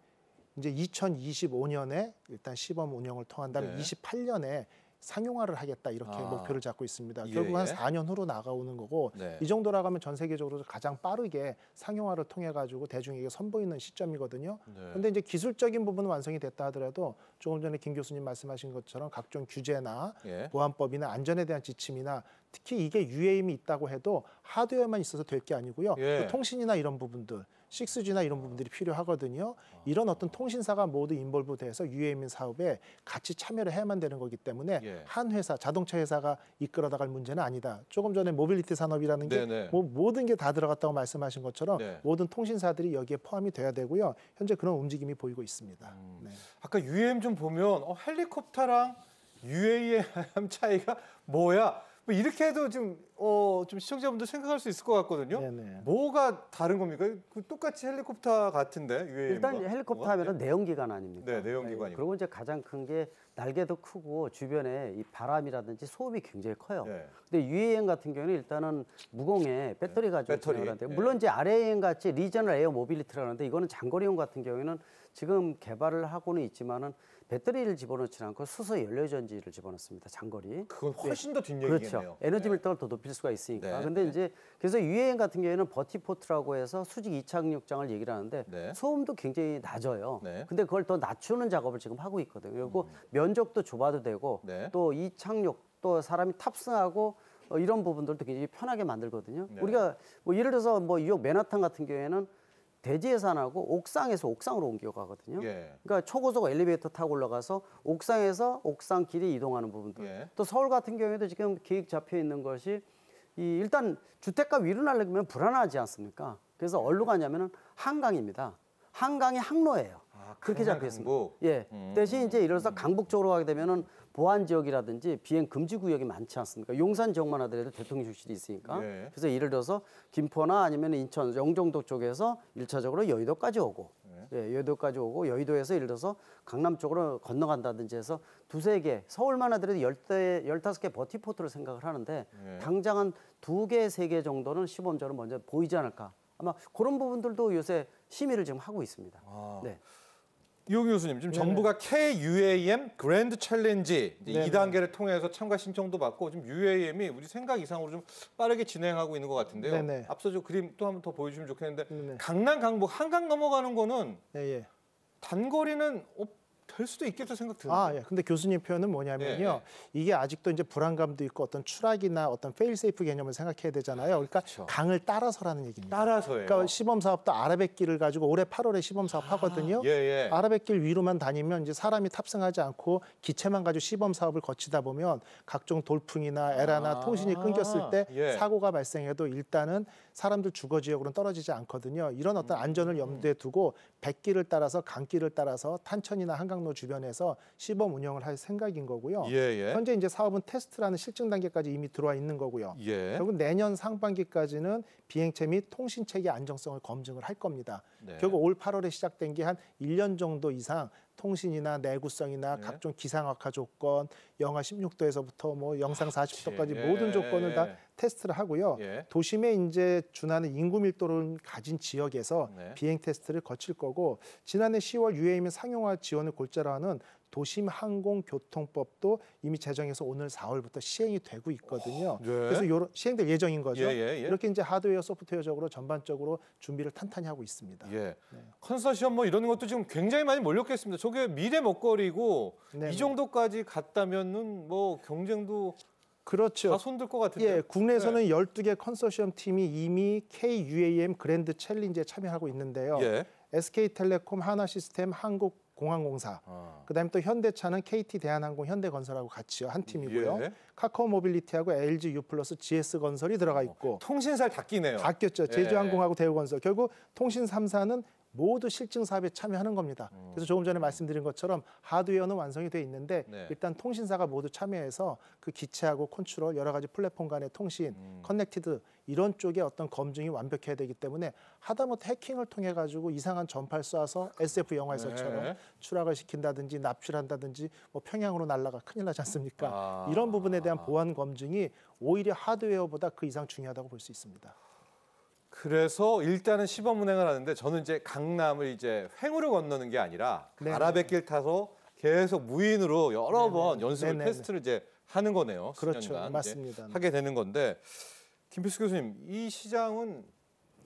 Speaker 3: 이제 2025년에 일단 시범 운영을 통한 다음에 네. 28년에 상용화를 하겠다 이렇게 아. 목표를 잡고 있습니다. 예, 결국 한 4년 예. 후로 나가오는 거고 네. 이 정도 나가면 전 세계적으로 가장 빠르게 상용화를 통해 가지고 대중에게 선보이는 시점이거든요. 그런데 네. 이제 기술적인 부분은 완성이 됐다 하더라도 조금 전에 김 교수님 말씀하신 것처럼 각종 규제나 예. 보안법이나 안전에 대한 지침이나 특히 이게 유해임이 있다고 해도 하드웨어만 있어서 될 게 아니고요. 예. 그 통신이나 이런 부분들 6G나 이런 부분들이 필요하거든요. 이런 어떤 통신사가 모두 인볼브 돼서 유해민 사업에 같이 참여를 해야만 되는 거기 때문에 예. 한 회사, 자동차 회사가 이끌어나갈 문제는 아니다. 조금 전에 모빌리티 산업이라는 게 뭐 모든 게 다 들어갔다고 말씀하신 것처럼 네. 모든 통신사들이 여기에 포함이 돼야 되고요. 현재 그런 움직임이 보이고 있습니다. 음. 네. 아까 UAM 좀 보면 어, 헬리콥터랑 UAM 차이가
Speaker 1: 뭐야? 뭐 이렇게 해도 지금 어, 좀 시청자분들 생각할 수 있을 것 같거든요. 네네. 네. 뭐가 다른 겁니까? 그 똑같이 헬리콥터 같은데 UAM과. 일단 헬리콥터 하면은 뭐? 내연기관 아닙니까? 네,
Speaker 2: 내연기관이. 네. 그리고 이제 가장 큰 게 날개도 크고 주변에 이 바람이라든지 소음이 굉장히 커요. 네. 근데 UAM 같은 경우는 일단은 무공에 배터리 네. 가지고 배터리. 하는데 예. 물론 이제 RAM 같이 리저널 에어 모빌리티라는데 이거는 장거리용 같은 경우에는 지금 개발을 하고는 있지만은 배터리를 집어넣지 않고 수소 연료 전지를 집어넣습니다. 장거리. 그건 네. 훨씬 더뒷얘기네요 그렇죠. 에너지 네. 밀도를 더 높일 수가 있으니까. 네. 근데 네. 이제 그래서 유해인 같은 경우에는 버티포트라고 해서 수직 이착륙장을 얘기를 하는데 소음도 굉장히 낮아요. 근데 그걸 더 낮추는 작업을 지금 하고 있거든요. 그리고 음. 면적도 좁아도 되고 또 이착륙 또 사람이 탑승하고 어, 이런 부분들도 굉장히 편하게 만들거든요. 우리가 뭐 예를 들어서 뭐 뉴욕 맨하탄 같은 경우에는 대지예산하고 옥상에서 옥상으로 옮겨가거든요. 예. 그러니까 초고속 엘리베이터 타고 올라가서 옥상에서 옥상 길이 이동하는 부분들. 예. 또 서울 같은 경우에도 지금 계획 잡혀 있는 것이 이 일단 주택가 위로 날려면 불안하지 않습니까? 그래서 예. 어디로 가냐면은 한강입니다. 한강이 항로예요. 아, 그렇게 잡혀 있습니다. 예. 음. 대신 이제 이래서 강북 쪽으로 가게 되면은 보안 지역이라든지 비행 금지 구역이 많지 않습니까? 용산 지역만 하더라도 대통령실이 있으니까. 예. 그래서 예를 들어서 김포나 아니면 인천, 영종도 쪽에서 일차적으로 여의도까지 오고, 예. 예. 여의도까지 오고 여의도에서 예를 들어서 강남 쪽으로 건너간다든지 해서 두세 개, 서울만 하더라도 열대 열다섯 개 버티포트를 생각을 하는데 예. 당장 은두 개, 세 개 정도는 시범적으로 먼저 보이지 않을까.
Speaker 1: 아마 그런 부분들도 요새 심의를 지금 하고 있습니다. 아. 네. 이유 교수님, 지금 네 정부가 KUAM 그랜드 챌린지 이 2단계를 통해서 참가 신청도 받고 지금 UAM이 우리 생각 이상으로 좀 빠르게 진행하고 있는 것 같은데요. 네, 네. 앞서 저 그림 또 한번 더 보여주시면 좋겠는데 네 강남 강북 한강 넘어가는 거는 예, 단거리는 될 수도 있겠다 생각 드는 아, 예.
Speaker 3: 근데 교수님 표현은 뭐냐면요. 예, 예. 이게 아직도 이제 불안감도 있고 어떤 추락이나 어떤 페일세이프 개념을 생각해야 되잖아요. 그러니까 그렇죠. 강을 따라서라는 얘기입니다. 따라서예요. 그러니까 시범 사업도 아라뱃길을 가지고 올해 8월에 시범 사업 하거든요. 아, 예, 예. 아라뱃길 위로만 다니면 이제 사람이 탑승하지 않고 기체만 가지고 시범 사업을 거치다 보면 각종 돌풍이나 에라나 아, 통신이 끊겼을 때 예. 사고가 발생해도 일단은 사람들 주거 지역으로는 떨어지지 않거든요. 이런 어떤 음, 안전을 염두에 음, 음. 두고 백길을 따라서 강길을 따라서 탄천이나 한강 한강로 주변에서 시범 운영을 할 생각인 거고요. 예, 예. 현재 이제 사업은 테스트라는 실증 단계까지 이미 들어와 있는 거고요. 예. 결국 내년 상반기까지는 비행체 및 통신 체계 안정성을 검증을 할 겁니다. 네. 결국 올 8월에 시작된 게 한 1년 정도 이상 통신이나 내구성이나 네. 각종 기상악화 조건, 영하 16도에서부터 뭐 영상 40도까지 아, 모든 조건을 다 예. 테스트를 하고요. 예. 도심에 이제 준하는 인구 밀도를 가진 지역에서 네. 비행 테스트를 거칠 거고 지난해 10월 u 임의 상용화 지원을 골자로 하는 도심 항공 교통법도 이미 제정해서 오늘 4월부터 시행이 되고 있거든요. 오, 어, 네. 그래서 요런 시행될 예정인 거죠. 예, 예, 예. 이렇게 이제 하드웨어 소프트웨어적으로 전반적으로 준비를 탄탄히 하고 있습니다.
Speaker 1: 예. 네. 컨소시엄뭐 이런 것도 지금 굉장히 많이 몰렸겠습니다. 저게 미래 먹거리고 네, 이 네. 정도까지 갔다면은 뭐 경쟁도
Speaker 3: 그렇죠. 다 손들 것 같은데. 예, 국내에서는 네. 12개 컨소시엄 팀이 이미 KUAM 그랜드 챌린지에 참여하고 있는데요. 예. SK텔레콤, 하나시스템, 한국공항공사, 아. 그다음에 또 현대차는 KT 대한항공, 현대건설하고 같이요 한 팀이고요. 예. 카카오모빌리티하고 LG U+, GS건설이 들어가 어, 있고. 어, 통신사 를다 끼네요. 다 꼈죠. 제주항공하고 예. 대우건설. 결국 통신 3사는 모두 실증 사업에 참여하는 겁니다. 음. 그래서 조금 전에 말씀드린 것처럼 하드웨어는 완성이 돼 있는데 네. 일단 통신사가 모두 참여해서 그 기체하고 컨트롤 여러 가지 플랫폼 간의 통신, 음. 커넥티드 이런 쪽에 어떤 검증이 완벽해야 되기 때문에 하다못해 해킹을 통해 가지고 이상한 전파를 쏴서 SF 영화에서처럼 네. 추락을 시킨다든지 납출한다든지뭐 평양으로 날라가 큰일 나지 않습니까? 아. 이런 부분에 대한 보안 검증이 오히려 하드웨어보다 그 이상 중요하다고 볼 수 있습니다.
Speaker 1: 그래서 일단은 시범 운행을 하는데 저는 이제 강남을 이제 횡으로 건너는 게 아니라 네네. 아라뱃길 타서 계속 무인으로 여러 네네. 번 연습을 네네. 테스트를 이제 하는 거네요. 그렇죠. 맞습니다. 하게 되는 건데 김필수 교수님 이 시장은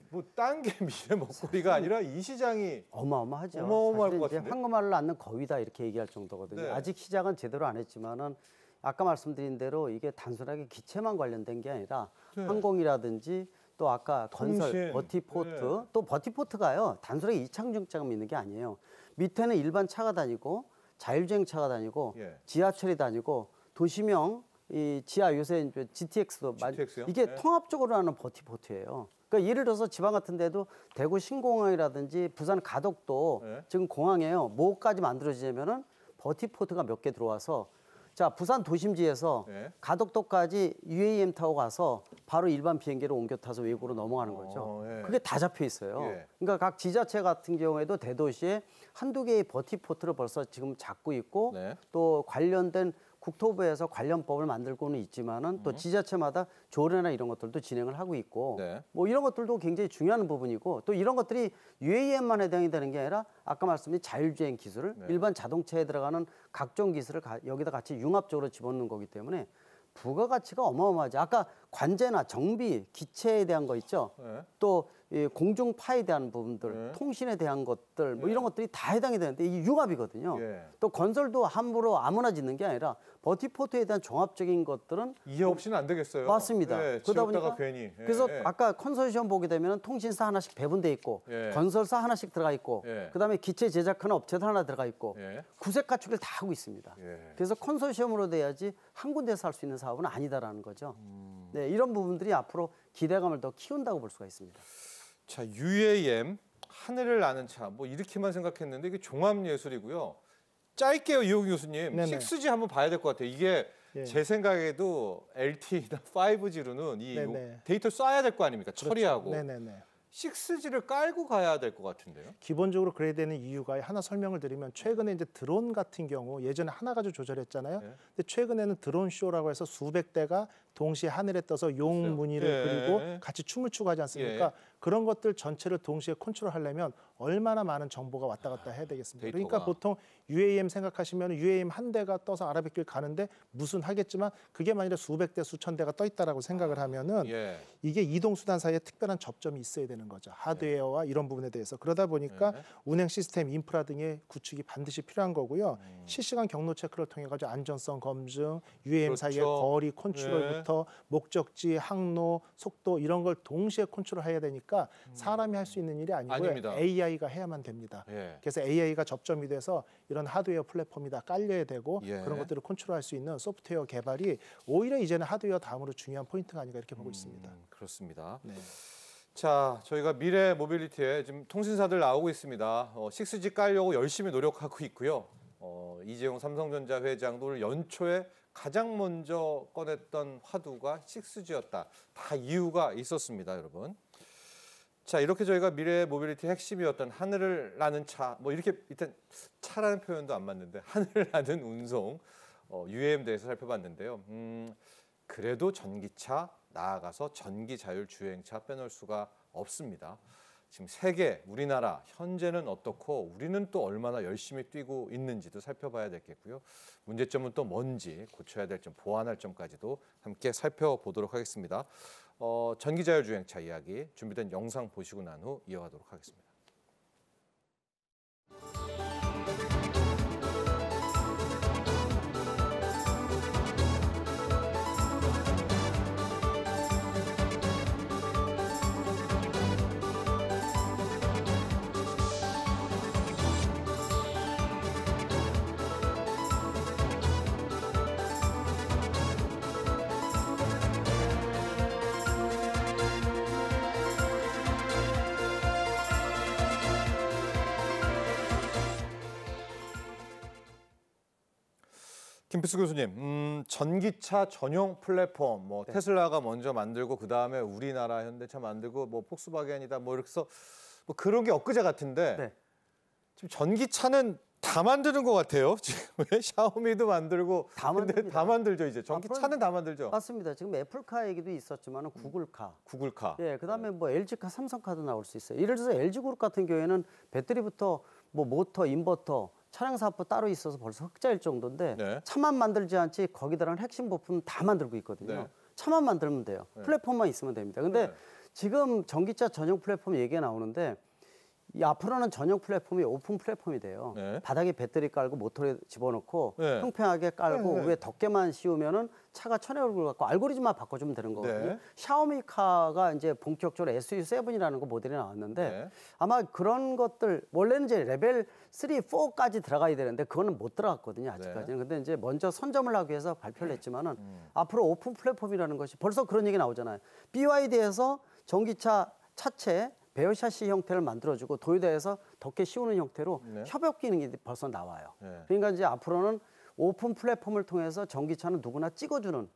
Speaker 1: 뭐딴게 미래 먹거리가 아니라 이 시장이 어마어마하죠. 어마어마할 것 같은데 한국말을 낳는 거위다
Speaker 2: 이렇게 얘기할 정도거든요. 네. 아직 시작은 제대로 안 했지만은 아까 말씀드린 대로 이게 단순하게 기체만 관련된 게 아니라 네. 항공이라든지 또 아까 건설 버티포트 네. 또 버티포트가요 단순하게 이착륙장만 있는 게 아니에요. 밑에는 일반 차가 다니고 자율주행 차가 다니고 예. 지하철이 다니고 도시명 이 지하 요새 이제 GTX도 많이 이게 네. 통합적으로 하는 버티포트예요. 그러니까 예를 들어서 지방 같은 데도 대구 신공항이라든지 부산 가덕도 네. 지금 공항에요. 뭐까지 만들어지냐면은 버티포트가 몇 개 들어와서 자, 부산 도심지에서 네. 가덕도까지 UAM 타고 가서 바로 일반 비행기를 옮겨 타서 외국으로 넘어가는 어, 거죠. 어, 예. 그게 다 잡혀 있어요. 예. 그러니까 각 지자체 같은 경우에도 대도시에 한두 개의 버티포트를 벌써 지금 잡고 있고 네. 또 관련된 국토부에서 관련 법을 만들고는 있지만은 또 음. 지자체마다 조례나 이런 것들도 진행을 하고 있고 네. 뭐 이런 것들도 굉장히 중요한 부분이고 또 이런 것들이 UAM만 해당이 되는 게 아니라 아까 말씀드린 자율주행 기술을 네. 일반 자동차에 들어가는 각종 기술을 가, 여기다 같이 융합적으로 집어넣는 거기 때문에 부가가치가 어마어마하지. 아까 관제나 정비, 기체에 대한 거 있죠. 네. 또이 공중파에 대한 부분들, 예. 통신에 대한 것들 뭐 예. 이런 것들이 다 해당이 되는데 이게 융합이거든요. 예. 또 건설도 함부로 아무나 짓는 게 아니라 버티포트에 대한 종합적인 것들은 이해
Speaker 1: 없이는 안 되겠어요. 맞습니다. 예, 그러다 보니까 괜히. 그래서 아까
Speaker 2: 컨소시엄 보게 되면 통신사 하나씩 배분돼 있고 건설사 하나씩 들어가 있고 그다음에 기체 제작하는 업체도 하나 들어가 있고 구색 가축을 다 하고 있습니다. 그래서 컨소시엄으로 돼야지 한 군데서 할 수 있는 사업은 아니다라는
Speaker 1: 거죠. 음. 네, 이런 부분들이 앞으로 기대감을 더 키운다고 볼 수가 있습니다. 자, UAM 하늘을 나는 차 뭐 이렇게만 생각했는데 이게 종합 예술이고요. 짧게요, 이용 교수님. 네네. 6G 한번 봐야 될 것 같아요. 이게 예. 제 생각에도 LTE나 5G로는 이 네네. 데이터 쏴야 될 거 아닙니까? 그렇죠. 처리하고. 네네네. 6G를 깔고 가야 될 것 같은데요.
Speaker 3: 기본적으로 그래야 되는 이유가 하나 설명을 드리면 최근에 이제 드론 같은 경우 예전에 하나 가지고 조절했잖아요. 네. 근데 최근에는 드론 쇼라고 해서 수백 대가 동시에 하늘에 떠서 용 무늬를 네. 그리고 같이 춤을 추고 하지 않습니까? 네. 그런 것들 전체를 동시에 컨트롤하려면 얼마나 많은 정보가 왔다 갔다 해야 되겠습니까? 데이터가. 그러니까 보통 UAM 생각하시면 UAM 한 대가 떠서 아라뱃길 가는데 무슨 하겠지만 그게 만일에 수백 대 수천 대가 떠 있다라고 생각을 하면은 예. 이게 이동 수단 사이에 특별한 접점이 있어야 되는 거죠. 하드웨어와 예. 이런 부분에 대해서 그러다 보니까 예. 운행 시스템 인프라 등의 구축이 반드시 필요한 거고요. 음. 실시간 경로 체크를 통해 가지고 안전성 검증, UAM 그렇죠. 사이의 거리 컨트롤부터 예. 목적지, 항로, 속도 이런 걸 동시에 컨트롤해야 되니까 음. 사람이 할 수 있는 일이 아니고요. 아닙니다. AI AI가 해야만 됩니다. 예. 그래서 AI가 접점이 돼서 이런 하드웨어 플랫폼이 다 깔려야 되고 예. 그런 것들을 컨트롤할 수 있는 소프트웨어 개발이 오히려 이제는 하드웨어 다음으로 중요한 포인트가 아닌가 이렇게 보고 음, 있습니다.
Speaker 1: 그렇습니다. 네. 자, 저희가 미래 모빌리티에 지금 통신사들 나오고 있습니다. 어, 6G 깔려고 열심히 노력하고 있고요. 어, 이재용 삼성전자 회장도 연초에 가장 먼저 꺼냈던 화두가 6G였다. 다 이유가 있었습니다, 여러분. 자 이렇게 저희가 미래 모빌리티 핵심이었던 하늘을 나는 차 뭐 이렇게 일단 차라는 표현도 안 맞는데 하늘을 나는 운송 어, UAM 대해서 살펴봤는데요. 음, 그래도 전기차 나아가서 전기 자율 주행차 빼놓을 수가 없습니다. 지금 세계 우리나라 현재는 어떻고 우리는 또 얼마나 열심히 뛰고 있는지도 살펴봐야 되겠고요. 문제점은 또 뭔지 고쳐야 될점 보완할 점까지도 함께 살펴보도록 하겠습니다. 어, 전기자율주행차 이야기 준비된 영상 보시고 난 후 이어가도록 하겠습니다. 이철 교수님, 음, 전기차 전용 플랫폼, 뭐 네. 테슬라가 먼저 만들고 그 다음에 우리나라 현대차 만들고 뭐 폭스바겐이다 뭐 이렇게 해서 뭐 그런 게 엊그제 같은데 네. 지금 전기차는 다 만드는 것 같아요. 지금 왜 샤오미도 만들고 다 만들 다 만들죠 이제 전기차는 다 만들죠.
Speaker 2: 맞습니다. 지금 애플카 얘기도 있었지만 음. 구글카, 구글카. 예, 그다음에 네. 뭐 LG카, 삼성카도 나올 수 있어요. 예를 들어서 LG 그룹 같은 경우에는 배터리부터 뭐 모터, 인버터 차량 사업부 따로 있어서 벌써 흑자일 정도인데 네. 차만 만들지 않지 거기다란 핵심 부품 다 만들고 있거든요. 네. 차만 만들면 돼요. 네. 플랫폼만 있으면 됩니다. 근데 네. 지금 전기차 전용 플랫폼 얘기가 나오는데 이 앞으로는 전용 플랫폼이 오픈 플랫폼이 돼요. 네. 바닥에 배터리 깔고 모터를 집어넣고 네. 평평하게 깔고 네. 네. 위에 덮개만 씌우면은 차가 천의 얼굴 갖고 알고리즘만 바꿔주면 되는 거거든요. 네. 샤오미카가 이제 본격적으로 SU7이라는 거 모델이 나왔는데 네. 아마 그런 것들 원래는 이제 레벨 3, 4까지 들어가야 되는데 그거는 못 들어갔거든요 아직까지는. 근데 이제 먼저 선점을 하기 위해서 발표를 했지만은 음. 앞으로 오픈 플랫폼이라는 것이 벌써 그런 얘기 나오잖아요. BYD에서 전기차 차체 베어샷시 형태를 만들어주고 도요대에서 덮개 씌우는 형태로 네. 협업 기능이 벌써 나와요. 네. 그러니까 이제 앞으로는 오픈 플랫폼을 통해서 전기차는 누구나 찍어주는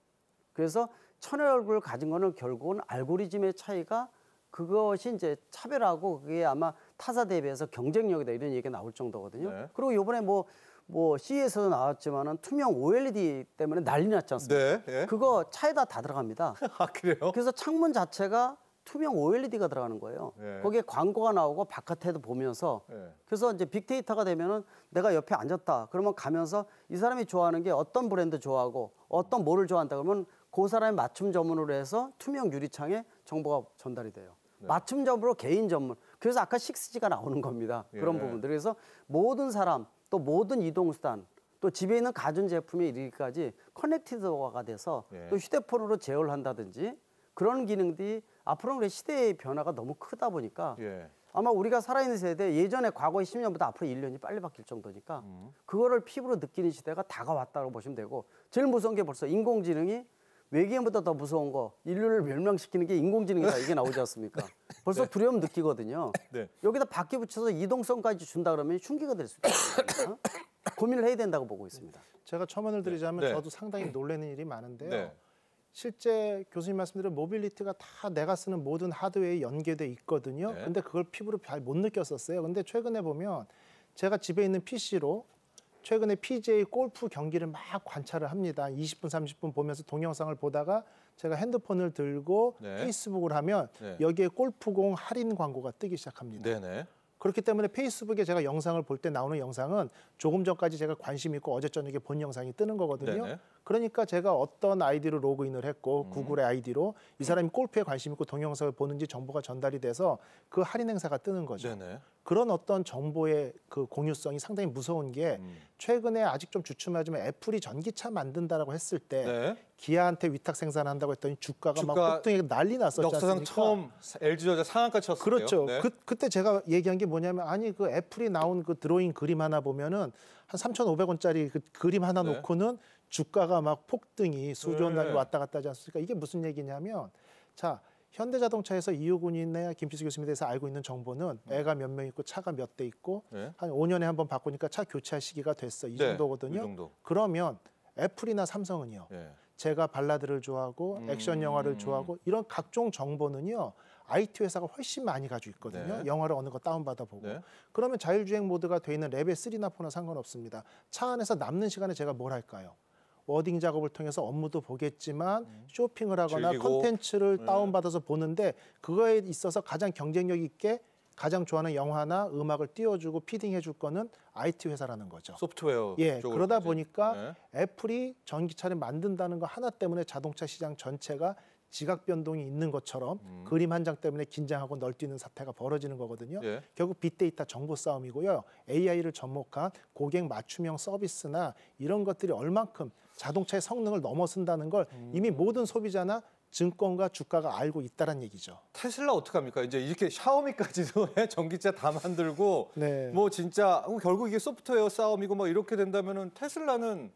Speaker 2: 그래서 천의 얼굴을 가진 거는 결국은 알고리즘의 차이가 그것이 이제 차별하고 그게 아마 타사 대비해서 경쟁력이다 이런 얘기가 나올 정도거든요. 네. 그리고 요번에 뭐, 뭐 c 에서도 나왔지만은 투명 OLED 때문에 난리 났지 않습니까? 네, 네. 그거 차에다 다 들어갑니다. 아, 그래요? 그래서 창문 자체가 투명 OLED가 들어가는 거예요. 예. 거기에 광고가 나오고 바깥에도 보면서 예. 그래서 이제 빅데이터가 되면은 내가 옆에 앉았다. 그러면 가면서 이 사람이 좋아하는 게 어떤 브랜드 좋아하고 어떤 뭐를 좋아한다 그러면 그사람의 맞춤 전문으로 해서 투명 유리창에 정보가 전달이 돼요. 네. 맞춤 전문으로 개인 전문. 그래서 아까 6G가 나오는 겁니다. 그런 예. 부분들. 그래서 모든 사람 또 모든 이동수단 또 집에 있는 가전 제품에 이르기까지 커넥티드화가 돼서 예. 또 휴대폰으로 제어를 한다든지 그런 기능들이 앞으로 우리 시대의 변화가 너무 크다 보니까 예. 아마 우리가 살아있는 세대 예전에 과거의 10년보다 앞으로 1년이 빨리 바뀔 정도니까 음. 그거를 피부로 느끼는 시대가 다가왔다고 보시면 되고 제일 무서운 게 벌써 인공지능이 외계인보다 더 무서운 거 인류를 멸망시키는 게 인공지능이다 이게 나오지 않습니까? 벌써 네. 두려움 느끼거든요. 네. 여기다 바퀴 붙여서 이동성까지 준다 그러면 흉기가 될 수도 있습니다. 고민을
Speaker 3: 해야 된다고 보고 있습니다. 제가 처언을 드리자면 네. 네. 저도 상당히 놀라는 일이 많은데요. 네. 실제 교수님 말씀대로 모빌리티가 다 내가 쓰는 모든 하드웨어에 연계돼 있거든요. 네. 근데 그걸 피부로 잘 못 느꼈었어요. 근데 최근에 보면 제가 집에 있는 PC로 최근에 PJ 골프 경기를 막 관찰을 합니다. 20분, 30분 보면서 동영상을 보다가 제가 핸드폰을 들고 네. 페이스북을 하면 네. 여기에 골프공 할인 광고가 뜨기 시작합니다. 네네. 그렇기 때문에 페이스북에 제가 영상을 볼 때 나오는 영상은 조금 전까지 제가 관심 있고 어제 저녁에 본 영상이 뜨는 거거든요. 네네. 그러니까 제가 어떤 아이디로 로그인을 했고 음. 구글의 아이디로 이 사람이 골프에 관심 있고 동영상을 보는지 정보가 전달이 돼서 그 할인 행사가 뜨는 거죠. 네네. 그런 어떤 정보의 그 공유성이 상당히 무서운 게 음. 최근에 아직 좀 주춤하지만 애플이 전기차 만든다라고 했을 때 네. 기아한테 위탁 생산한다고 했더니 주가가 주가 막 폭등해 난리 났었죠 역사상
Speaker 1: 처음 LG 전자 상한가 쳤어요. 그렇죠. 네. 그,
Speaker 3: 그때 제가 얘기한 게 뭐냐면 아니 그 애플이 나온 그 드로잉 그림 하나 보면은 한 3,500원짜리 그 그림 하나 네. 놓고는 주가가 막 폭등이 수조 원 단위 왔다 갔다 하지 않습니까? 이게 무슨 얘기냐면 자 현대자동차에서 이호 군이나 김필수 교수님에 대해서 알고 있는 정보는 음. 애가 몇 명 있고 차가 몇 대 있고 네? 한 5년에 한 번 바꾸니까 차 교체할 시기가 됐어 이 네, 정도거든요. 이 정도. 그러면 애플이나 삼성은요. 네. 제가 발라드를 좋아하고 음. 액션 음... 영화를 좋아하고 이런 각종 정보는요. IT 회사가 훨씬 많이 가지고 있거든요. 네. 영화를 어느 거 다운받아 보고. 네. 그러면 자율주행 모드가 돼 있는 레벨 3나 4나 상관없습니다. 차 안에서 남는 시간에 제가 뭘 할까요? 워딩 작업을 통해서 업무도 보겠지만 음. 쇼핑을 하거나 컨텐츠를 네. 다운받아서 보는데 그거에 있어서 가장 경쟁력 있게 가장 좋아하는 영화나 음악을 띄워주고 피딩해 줄 거는 IT 회사라는 거죠.
Speaker 1: 소프트웨어. 예. 그러다 보니까
Speaker 3: 네. 애플이 전기차를 만든다는 거 하나 때문에 자동차 시장 전체가 지각 변동이 있는 것처럼 음. 그림 한 장 때문에 긴장하고 널뛰는 사태가 벌어지는 거거든요. 예. 결국 빅데이터 정보 싸움이고요. AI를 접목한 고객 맞춤형 서비스나 이런 것들이 얼만큼 자동차의 성능을 넘어선다는 걸 음. 이미 모든 소비자나 증권과 주가가 알고 있다란 얘기죠.
Speaker 1: 테슬라 어떡 합니까? 이제 이렇게 샤오미까지도 전기차 다 만들고 네. 뭐 진짜 어, 결국 이게 소프트웨어 싸움이고 막 뭐 이렇게 된다면은 테슬라는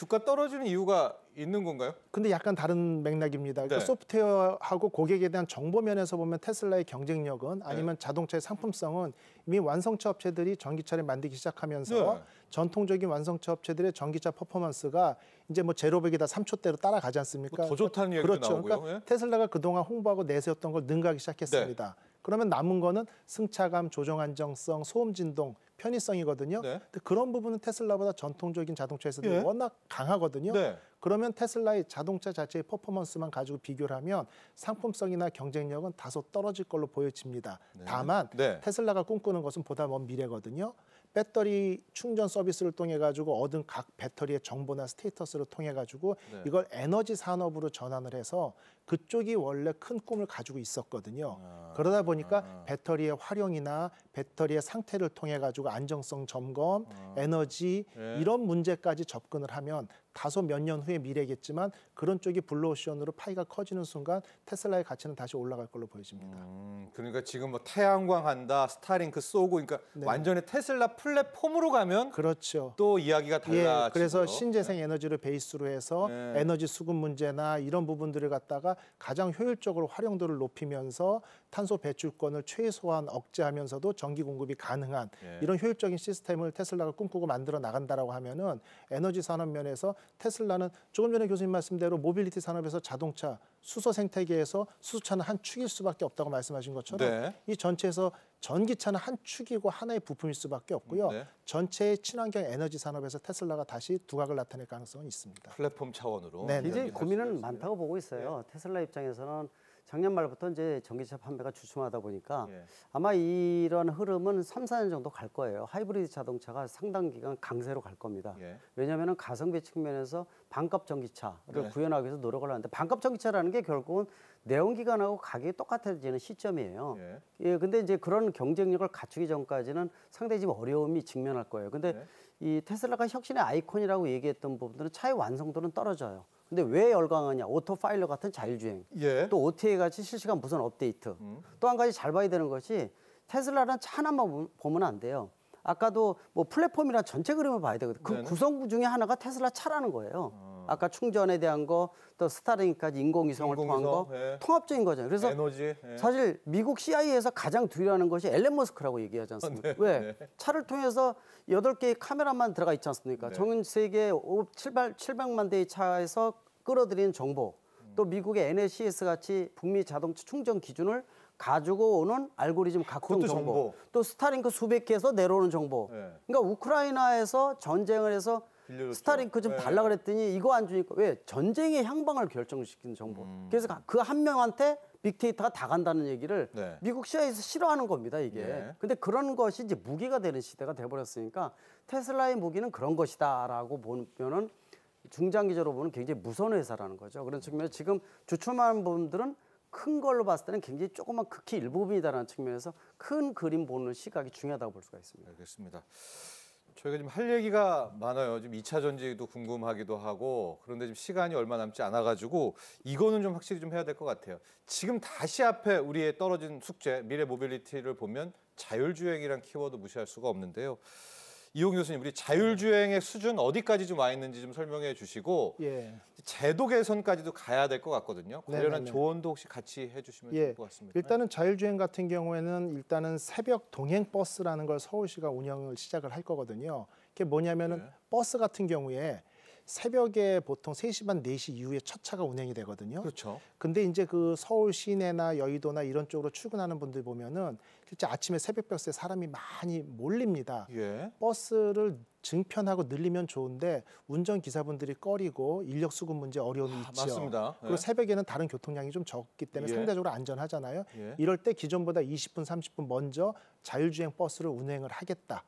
Speaker 1: 주가 떨어지는 이유가 있는 건가요?
Speaker 3: 근데 약간 다른 맥락입니다. 그 소프트웨어하고 고객에 대한 정보 면에서 보면 테슬라의 경쟁력은 네. 아니면 네. 자동차의 상품성은 이미 완성차 업체들이 전기차를 만들기 시작하면서 네. 전통적인 완성차 업체들의 전기차 퍼포먼스가 이제 뭐 제로백이다 3초대로 따라가지 않습니까? 뭐더 좋다는 얘기도 그렇죠. 그러니까 나오고요. 그러니까 테슬라가 그동안 홍보하고 내세웠던 걸 능가하기 시작했습니다. 네. 그러면 남은 거는 승차감, 조정 안정성, 소음 진동, 편의성이거든요. 네. 근데 그런 부분은 테슬라보다 전통적인 자동차에서도 예. 워낙 강하거든요. 네. 그러면 테슬라의 자동차 자체의 퍼포먼스만 가지고 비교를 하면 상품성이나 경쟁력은 다소 떨어질 걸로 보여집니다. 네. 다만 네. 테슬라가 꿈꾸는 것은 보다 먼 미래거든요. 배터리 충전 서비스를 통해 가지고 얻은 각 배터리의 정보나 스테이터스를 통해 가지고 네. 이걸 에너지 산업으로 전환을 해서 그쪽이 원래 큰 꿈을 가지고 있었거든요. 아, 그러다 보니까 아, 아, 배터리의 활용이나 배터리의 상태를 통해 가지고 안정성 점검, 아, 에너지 예. 이런 문제까지 접근을 하면 다소 몇 년후에 미래겠지만 그런 쪽이 블루오션으로 파이가 커지는 순간 테슬라의 가치는 다시 올라갈 걸로 보여집니다. 음, 그러니까 지금 뭐 태양광 한다, 스타링크 쏘고 그러니까 네. 완전히 테슬라 플랫폼으로 가면 그렇죠. 또 이야기가 달라지죠. 예, 그래서 신재생 네. 에너지를 베이스로 해서 네. 에너지 수급 문제나 이런 부분들을 갖다가 가장 효율적으로 활용도를 높이면서 탄소 배출권을 최소한 억제하면서도 전기 공급이 가능한 예. 이런 효율적인 시스템을 테슬라가 꿈꾸고 만들어 나간다라고 하면은 에너지 산업 면에서 테슬라는 조금 전에 교수님 말씀대로 모빌리티 산업에서 자동차 수소 생태계에서 수소차는 한 축일 수밖에 없다고 말씀하신 것처럼 네. 이 전체에서 전기차는 한 축이고 하나의 부품일 수밖에 없고요. 네. 전체의 친환경 에너지 산업에서 테슬라가 다시 두각을 나타낼 가능성은 있습니다.
Speaker 1: 플랫폼 차원으로. 네, 굉장히 고민은 많다고 보고 있어요.
Speaker 2: 네. 테슬라 입장에서는 작년 말부터 이제 전기차 판매가 주춤하다 보니까 예. 아마 이런 흐름은 3, 4년 정도 갈 거예요. 하이브리드 자동차가 상당 기간 강세로 갈 겁니다. 예. 왜냐하면 가성비 측면에서 반값 전기차를 예. 구현하기 위해서 노력을 하는데 반값 전기차라는 게 결국은 내연기관하고 가격이 똑같아지는 시점이에요. 예. 예, 근데 이제 그런 경쟁력을 갖추기 전까지는 상당히 지금 어려움이 직면할 거예요. 근데 예. 이 테슬라가 혁신의 아이콘이라고 얘기했던 부분들은 차의 완성도는 떨어져요. 근데 왜 열광하냐? 오토파일러 같은 자율주행, 예. 또 OTA 같이 실시간 무선 업데이트. 음. 또한 가지 잘 봐야 되는 것이 테슬라는 차 하나만 보면 안 돼요. 아까도 뭐 플랫폼이나 전체 그림을 봐야 되거든요. 그 네네. 구성 중에 하나가 테슬라 차라는 거예요. 아. 아까 충전에 대한 거, 또 스타링까지 인공위성을 인공위성, 통한 거, 예. 통합적인 거잖아요. 그래서 에너지, 예. 사실 미국 CIA에서 가장 두려워하는 것이 엘렌 머스크라고 얘기하지 않습니까? 아, 네, 왜? 네. 차를 통해서 여덟 개의 카메라만 들어가 있지 않습니까? 네. 전 세계 5, 700, 700만 대의 차에서 끌어들인 정보, 또 미국의 NACS 같이 북미 자동차 충전 기준을 가지고 오는 알고리즘 각종 정보. 정보, 또 스타링크 수백 개에서 내려오는 정보. 네. 그러니까 우크라이나에서 전쟁을 해서 빌려줬죠. 스타링크 좀 네. 달라 그랬더니 이거 안 주니까 왜 전쟁의 향방을 결정시키는 정보. 음. 그래서 그 한 명한테 빅데이터가 다 간다는 얘기를 네. 미국 시야에서 싫어하는 겁니다 이게. 네. 근데 그런 것이 이제 무기가 되는 시대가 돼버렸으니까 테슬라의 무기는 그런 것이다라고 보면은 중장기적으로 보면 굉장히 무서운 회사라는 거죠. 그런 측면에서 지금 주춤한 분들은 큰 걸로 봤을 때는 굉장히 조그만 극히 일부분이다라는 측면에서 큰 그림 보는 시각이 중요하다고 볼 수가 있습니다. 알겠습니다.
Speaker 1: 저희가 지금 할 얘기가 많아요. 지금 2차 전지도 궁금하기도 하고 그런데 지금 시간이 얼마 남지 않아 가지고 이거는 좀 확실히 좀 해야 될 것 같아요. 지금 다시 앞에 우리의 떨어진 숙제 미래 모빌리티를 보면 자율주행이란 키워드 무시할 수가 없는데요. 이용 교수님 우리 자율주행의 수준 어디까지 좀 와 있는지 좀 설명해 주시고 예. 제도 개선까지도 가야 될 것 같거든요. 네, 관련한 네네네. 네. 조언도 혹시 같이 해주시면 예. 좋을 것 같습니다. 일단은
Speaker 3: 자율주행 같은 경우에는 일단은 새벽 동행 버스라는 걸 서울시가 운영을 시작을 할 거거든요. 그게 뭐냐면은 네. 버스 같은 경우에 새벽에 보통 3시 반, 4시 이후에 첫 차가 운행이 되거든요. 그렇죠. 근데 이제 그 서울 시내나 여의도나 이런 쪽으로 출근하는 분들 보면은 실제 아침에 새벽 버스에 사람이 많이 몰립니다. 예. 버스를 증편하고 늘리면 좋은데 운전 기사분들이 꺼리고 인력 수급 문제 어려움이 아, 있죠. 맞습니다. 그리고 예. 새벽에는 다른 교통량이 좀 적기 때문에 예. 상대적으로 안전하잖아요. 예. 이럴 때 기존보다 20분, 30분 먼저 자율주행 버스를 운행을 하겠다.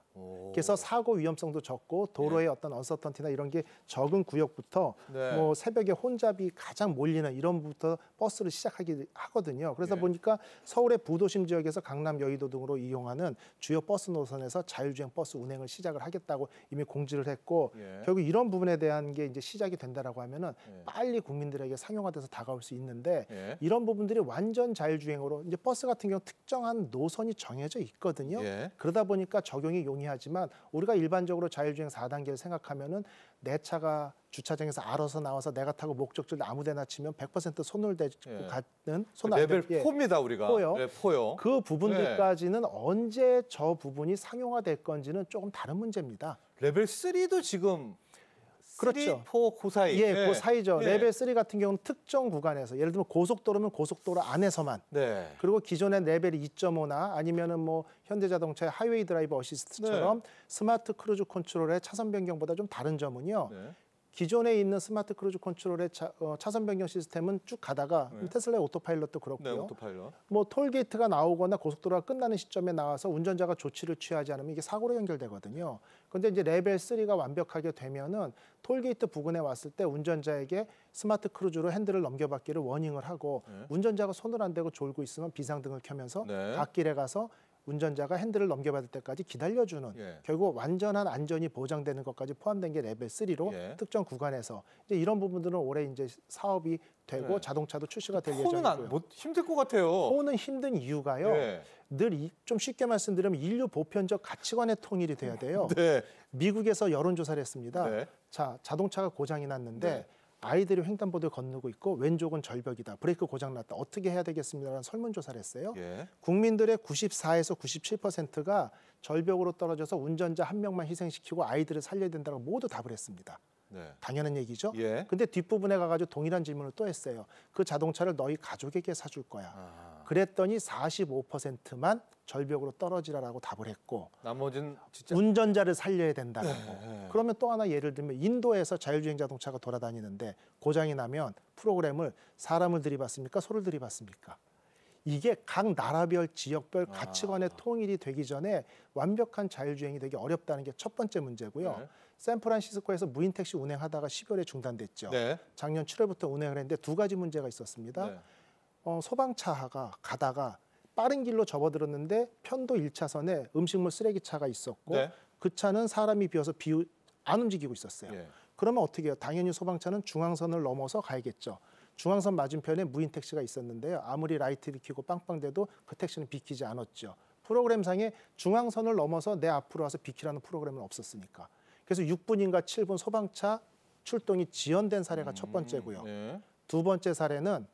Speaker 3: 그래서 사고 위험성도 적고 도로의 네. 어떤 언서턴티나 이런 게 적은 구역부터 네. 뭐 새벽에 혼잡이 가장 몰리는 이런 부터 버스를 시작하기 하거든요. 그래서 네. 보니까 서울의 부도심 지역에서 강남 여의도 등으로 이용하는 주요 버스 노선에서 자율주행 버스 운행을 시작을 하겠다고 이미 공지를 했고 예. 결국 이런 부분에 대한 게 이제 시작이 된다라고 하면은 예. 빨리 국민들에게 상용화돼서 다가올 수 있는데 예. 이런 부분들이 완전 자율주행으로 이제 버스 같은 경우 특정한 노선이 정해져 있거든요. 그러다 보니까 적용이 용이 중요하지만 우리가 일반적으로 자율주행 4단계를 생각하면은 내 차가 주차장에서 알아서 나와서 내가 타고 목적지를 아무데나 치면 100% 손을 대고 예. 가는 그 손안 레벨 대, 4입니다 예. 우리가 포요.
Speaker 1: 네, 포요. 그 부분들까지는
Speaker 3: 예. 언제 저 부분이 상용화될 건지는 조금 다른 문제입니다. 레벨 3도 지금 그렇죠. 3, 4, 그 사이. 예, 네. 그 사이죠. 네. 레벨 3 같은 경우는 특정 구간에서 예를 들면 고속도로면 고속도로 안에서만. 네. 그리고 기존의 레벨 2.5나 아니면은 뭐 현대자동차의 하이웨이 드라이버 어시스트처럼 네. 스마트 크루즈 컨트롤의 차선 변경보다 좀 다른 점은요. 네. 기존에 있는 스마트 크루즈 컨트롤의 차, 어, 차선 변경 시스템은 쭉 가다가 네. 음, 테슬라의 오토파일럿도 그렇고요. 네, 오토파일럿. 뭐 톨게이트가 나오거나 고속도로가 끝나는 시점에 나와서 운전자가 조치를 취하지 않으면 이게 사고로 연결되거든요. 근데 이제 레벨 3가 완벽하게 되면은 톨게이트 부근에 왔을 때 운전자에게 스마트 크루즈로 핸들을 넘겨받기를 워닝을 하고 네. 운전자가 손을 안 대고 졸고 있으면 비상등을 켜면서 네. 갓길에 가서 운전자가 핸들을 넘겨받을 때까지 기다려주는 예. 결국 완전한 안전이 보장되는 것까지 포함된 게 레벨 3로 예. 특정 구간에서 이제 이런 부분들은 올해 이제 사업이 되고 예. 자동차도 출시가 그 될 예정이고요. 안, 힘들 것 같아요. 호는 힘든 이유가요. 예. 늘좀 쉽게 말씀드리면 인류 보편적 가치관의 통일이 돼야 돼요. 네. 미국에서 여론 조사를 했습니다. 네. 자 자동차가 고장이 났는데. 네. 아이들이 횡단보도에 건너고 있고 왼쪽은 절벽이다. 브레이크 고장 났다. 어떻게 해야 되겠습니다라는 설문조사를 했어요. 예. 국민들의 94에서 97%가 절벽으로 떨어져서 운전자 한 명만 희생시키고 아이들을 살려야 된다고 모두 답을 했습니다. 네. 당연한 얘기죠. 예. 근데 뒷부분에 가가지고 동일한 질문을 또 했어요. 그 자동차를 너희 가족에게 사줄 거야. 아. 그랬더니 45%만 절벽으로 떨어지라라고 답을 했고 나머지는 진짜... 운전자를 살려야 된다고 네, 네, 네. 그러면 또 하나 예를 들면 인도에서 자율주행 자동차가 돌아다니는데 고장이 나면 프로그램을 사람을 들이받습니까? 소를 들이받습니까? 이게 각 나라별 지역별 아. 가치관의 통일이 되기 전에 완벽한 자율주행이 되기 어렵다는 게 첫 번째 문제고요. 네. 샌프란시스코에서 무인 택시 운행하다가 10월에 중단됐죠. 네. 작년 7월부터 운행을 했는데 두 가지 문제가 있었습니다. 네. 어, 소방차가 가다가 빠른 길로 접어들었는데 편도 1차선에 음식물 쓰레기 차가 있었고 네. 그 차는 사람이 비어서 비우, 안 움직이고 있었어요. 예. 그러면 어떻게 해요? 당연히 소방차는 중앙선을 넘어서 가야겠죠. 중앙선 맞은편에 무인 택시가 있었는데요. 아무리 라이트를 켜고 빵빵대도 그 택시는 비키지 않았죠. 프로그램상에 중앙선을 넘어서 내 앞으로 와서 비키라는 프로그램은 없었으니까. 그래서 6분인가 7분 소방차 출동이 지연된 사례가 음, 첫 번째고요. 음, 예. 두 번째 사례는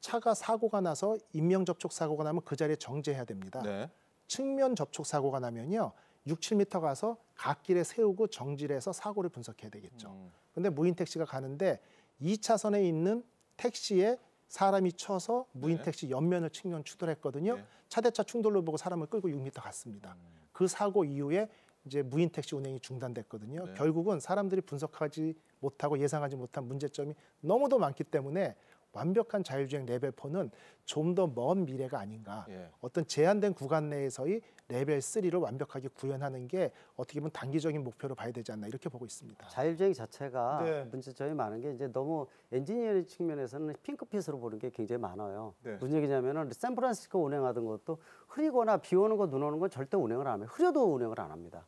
Speaker 3: 차가 사고가 나서 인명 접촉 사고가 나면 그 자리에 정지해야 됩니다. 네. 측면 접촉 사고가 나면요. 6, 7미터 가서 갓길에 세우고 정지를 해서 사고를 분석해야 되겠죠. 그런데 음. 무인 택시가 가는데 2차선에 있는 택시에 사람이 쳐서 무인 네. 택시 옆면을 측면 추돌했거든요. 네. 차대차 충돌로 보고 사람을 끌고 6미터 갔습니다. 음. 그 사고 이후에 이제 무인 택시 운행이 중단됐거든요. 네. 결국은 사람들이 분석하지 못하고 예상하지 못한 문제점이 너무도 많기 때문에 완벽한 자율주행 레벨 4는 좀 더 먼 미래가 아닌가. 예. 어떤 제한된 구간 내에서의 레벨 3를 완벽하게 구현하는 게 어떻게 보면 단기적인 목표로 봐야 되지 않나 이렇게 보고 있습니다.
Speaker 2: 자율주행 자체가 네. 문제 점이 많은 게 이제 너무 엔지니어링 측면에서는 핑크빛으로 보는 게 굉장히 많아요. 네. 무슨 얘기냐면 샌프란시스코 운행하던 것도 흐리거나 비 오는 거, 눈 오는 건 절대 운행을 안 해요. 흐려도 운행을 안 합니다.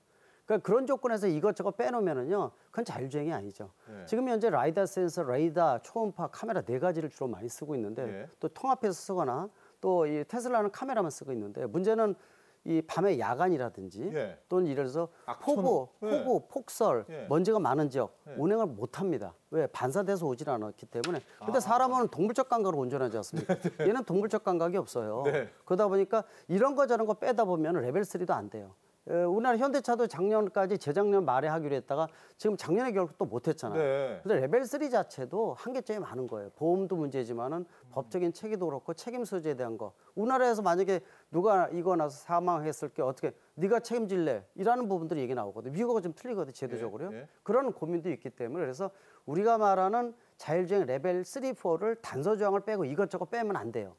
Speaker 2: 그러니까 그런 조건에서 이것저것 빼놓으면은요, 그건 자율주행이 아니죠. 네. 지금 현재 라이다 센서, 레이다, 초음파, 카메라 네 가지를 주로 많이 쓰고 있는데 네. 또 통합해서 쓰거나 또 이 테슬라는 카메라만 쓰고 있는데 문제는 이 밤에 야간이라든지 예. 또는 예를 들어서 폭우, 폭우, 예. 폭설, 예. 먼지가 많은 지역 예. 운행을 못 합니다. 왜 반사돼서 오질 않았기 때문에. 근데 아. 사람은 동물적 감각으로 운전하지 않습니까? 네. 네. 얘는 동물적 감각이 없어요. 네. 그러다 보니까 이런 거 저런 거 빼다 보면 레벨 3도 안 돼요. 우리나라 현대차도 작년까지 재작년 말에 하기로 했다가 지금 작년에 결국 또 못했잖아요. 네. 근데 레벨 3 자체도 한계점이 많은 거예요. 보험도 문제지만은 음. 법적인 책임도 그렇고 책임 소재에 대한 거. 우리나라에서 만약에 누가 이거 나서 사망했을 게 어떻게 네가 책임질래? 이라는 부분들이 얘기 나오거든요. 미국은 좀 틀리거든요. 예, 제도적으로요. 네. 네. 그런 고민도 있기 때문에 그래서 우리가 말하는 자율주행 레벨 3, 4를 단서 조항을 빼고 이것저것 빼면 안 돼요.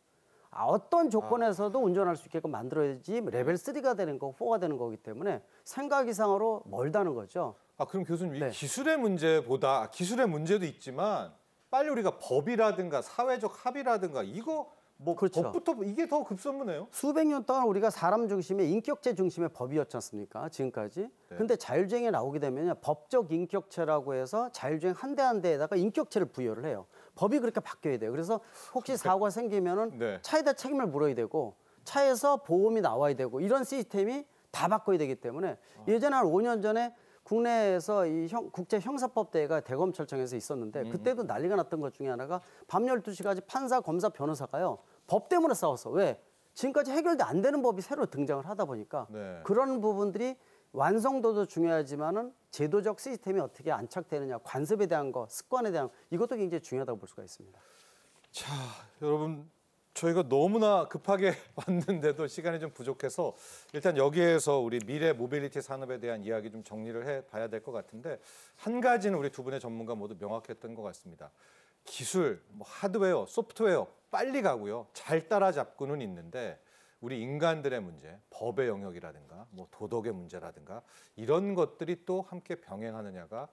Speaker 2: 아, 어떤 조건에서도 아. 운전할 수 있게끔 만들어야지 레벨 3가
Speaker 1: 되는 거, 4가 되는 거기 때문에 생각 이상으로 멀다는 거죠. 아 그럼 교수님 네. 이 기술의 문제보다 아, 기술의 문제도 있지만 빨리 우리가 법이라든가 사회적 합의라든가 이거 뭐 그렇죠.
Speaker 2: 법부터 이게 더 급선무네요. 수백 년 동안 우리가 사람 중심의 인격체 중심의 법이었지 않습니까? 지금까지. 네. 근데 자율주행이 나오게 되면 법적 인격체라고 해서 자율주행 한 대 한 대에다가 인격체를 부여를 해요. 법이 그렇게 바뀌어야 돼요. 그래서 혹시 그러니까 사고가 생기면은 네. 차에다 책임을 물어야 되고 차에서 보험이 나와야 되고 이런 시스템이 다 바꿔야 되기 때문에 아. 예전한 5년 전에 국내에서 이 형, 국제 형사법 대회가 대검찰청에서 있었는데 음. 그때도 난리가 났던 것 중에 하나가 밤 12시까지 판사, 검사, 변호사가요. 법 때문에 싸웠어. 왜? 지금까지 해결도 안 되는 법이 새로 등장을 하다 보니까 네. 그런 부분들이 완성도도 중요하지만은 제도적 시스템이 어떻게 안착되느냐, 관습에 대한 거, 습관에 대한 거, 이것도 굉장히 중요하다고 볼 수가 있습니다.
Speaker 1: 자, 여러분 저희가 너무나 급하게 왔는데도 시간이 좀 부족해서 일단 여기에서 우리 미래 모빌리티 산업에 대한 이야기 좀 정리를 해 봐야 될 것 같은데 한 가지는 우리 두 분의 전문가 모두 명확했던 것 같습니다. 기술, 뭐 하드웨어, 소프트웨어 빨리 가고요. 잘 따라잡고는 있는데 우리 인간들의 문제, 법의 영역이라든가 뭐 도덕의 문제라든가 이런 것들이 또 함께 병행하느냐가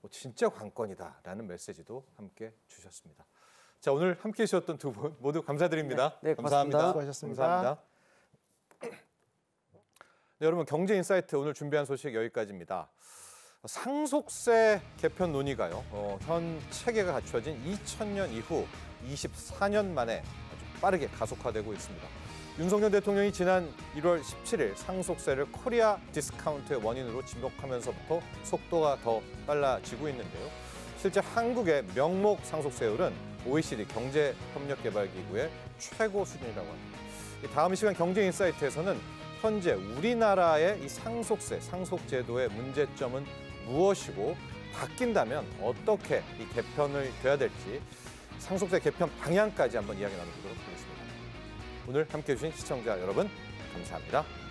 Speaker 1: 뭐 진짜 관건이다라는 메시지도 함께 주셨습니다. 자 오늘 함께 해주셨던 두 분 모두 감사드립니다. 네, 네 감사합니다. 고하습니다 감사합니다. 네, 여러분 경제 인사이트 오늘 준비한 소식 여기까지입니다. 상속세 개편 논의가요. 어, 현 체계가 갖춰진 2000년 이후 24년 만에 아주 빠르게 가속화되고 있습니다. 윤석열 대통령이 지난 1월 17일 상속세를 코리아 디스카운트의 원인으로 지목하면서부터 속도가 더 빨라지고 있는데요. 실제 한국의 명목 상속세율은 OECD 경제협력개발기구의 최고 수준이라고 합니다. 다음 시간 경제인사이트에서는 현재 우리나라의 이 상속세, 상속제도의 문제점은 무엇이고 바뀐다면 어떻게 이 개편을 돼야 될지 상속세 개편 방향까지 한번 이야기 나눠보도록 하겠습니다. 오늘 함께해 주신 시청자 여러분 감사합니다.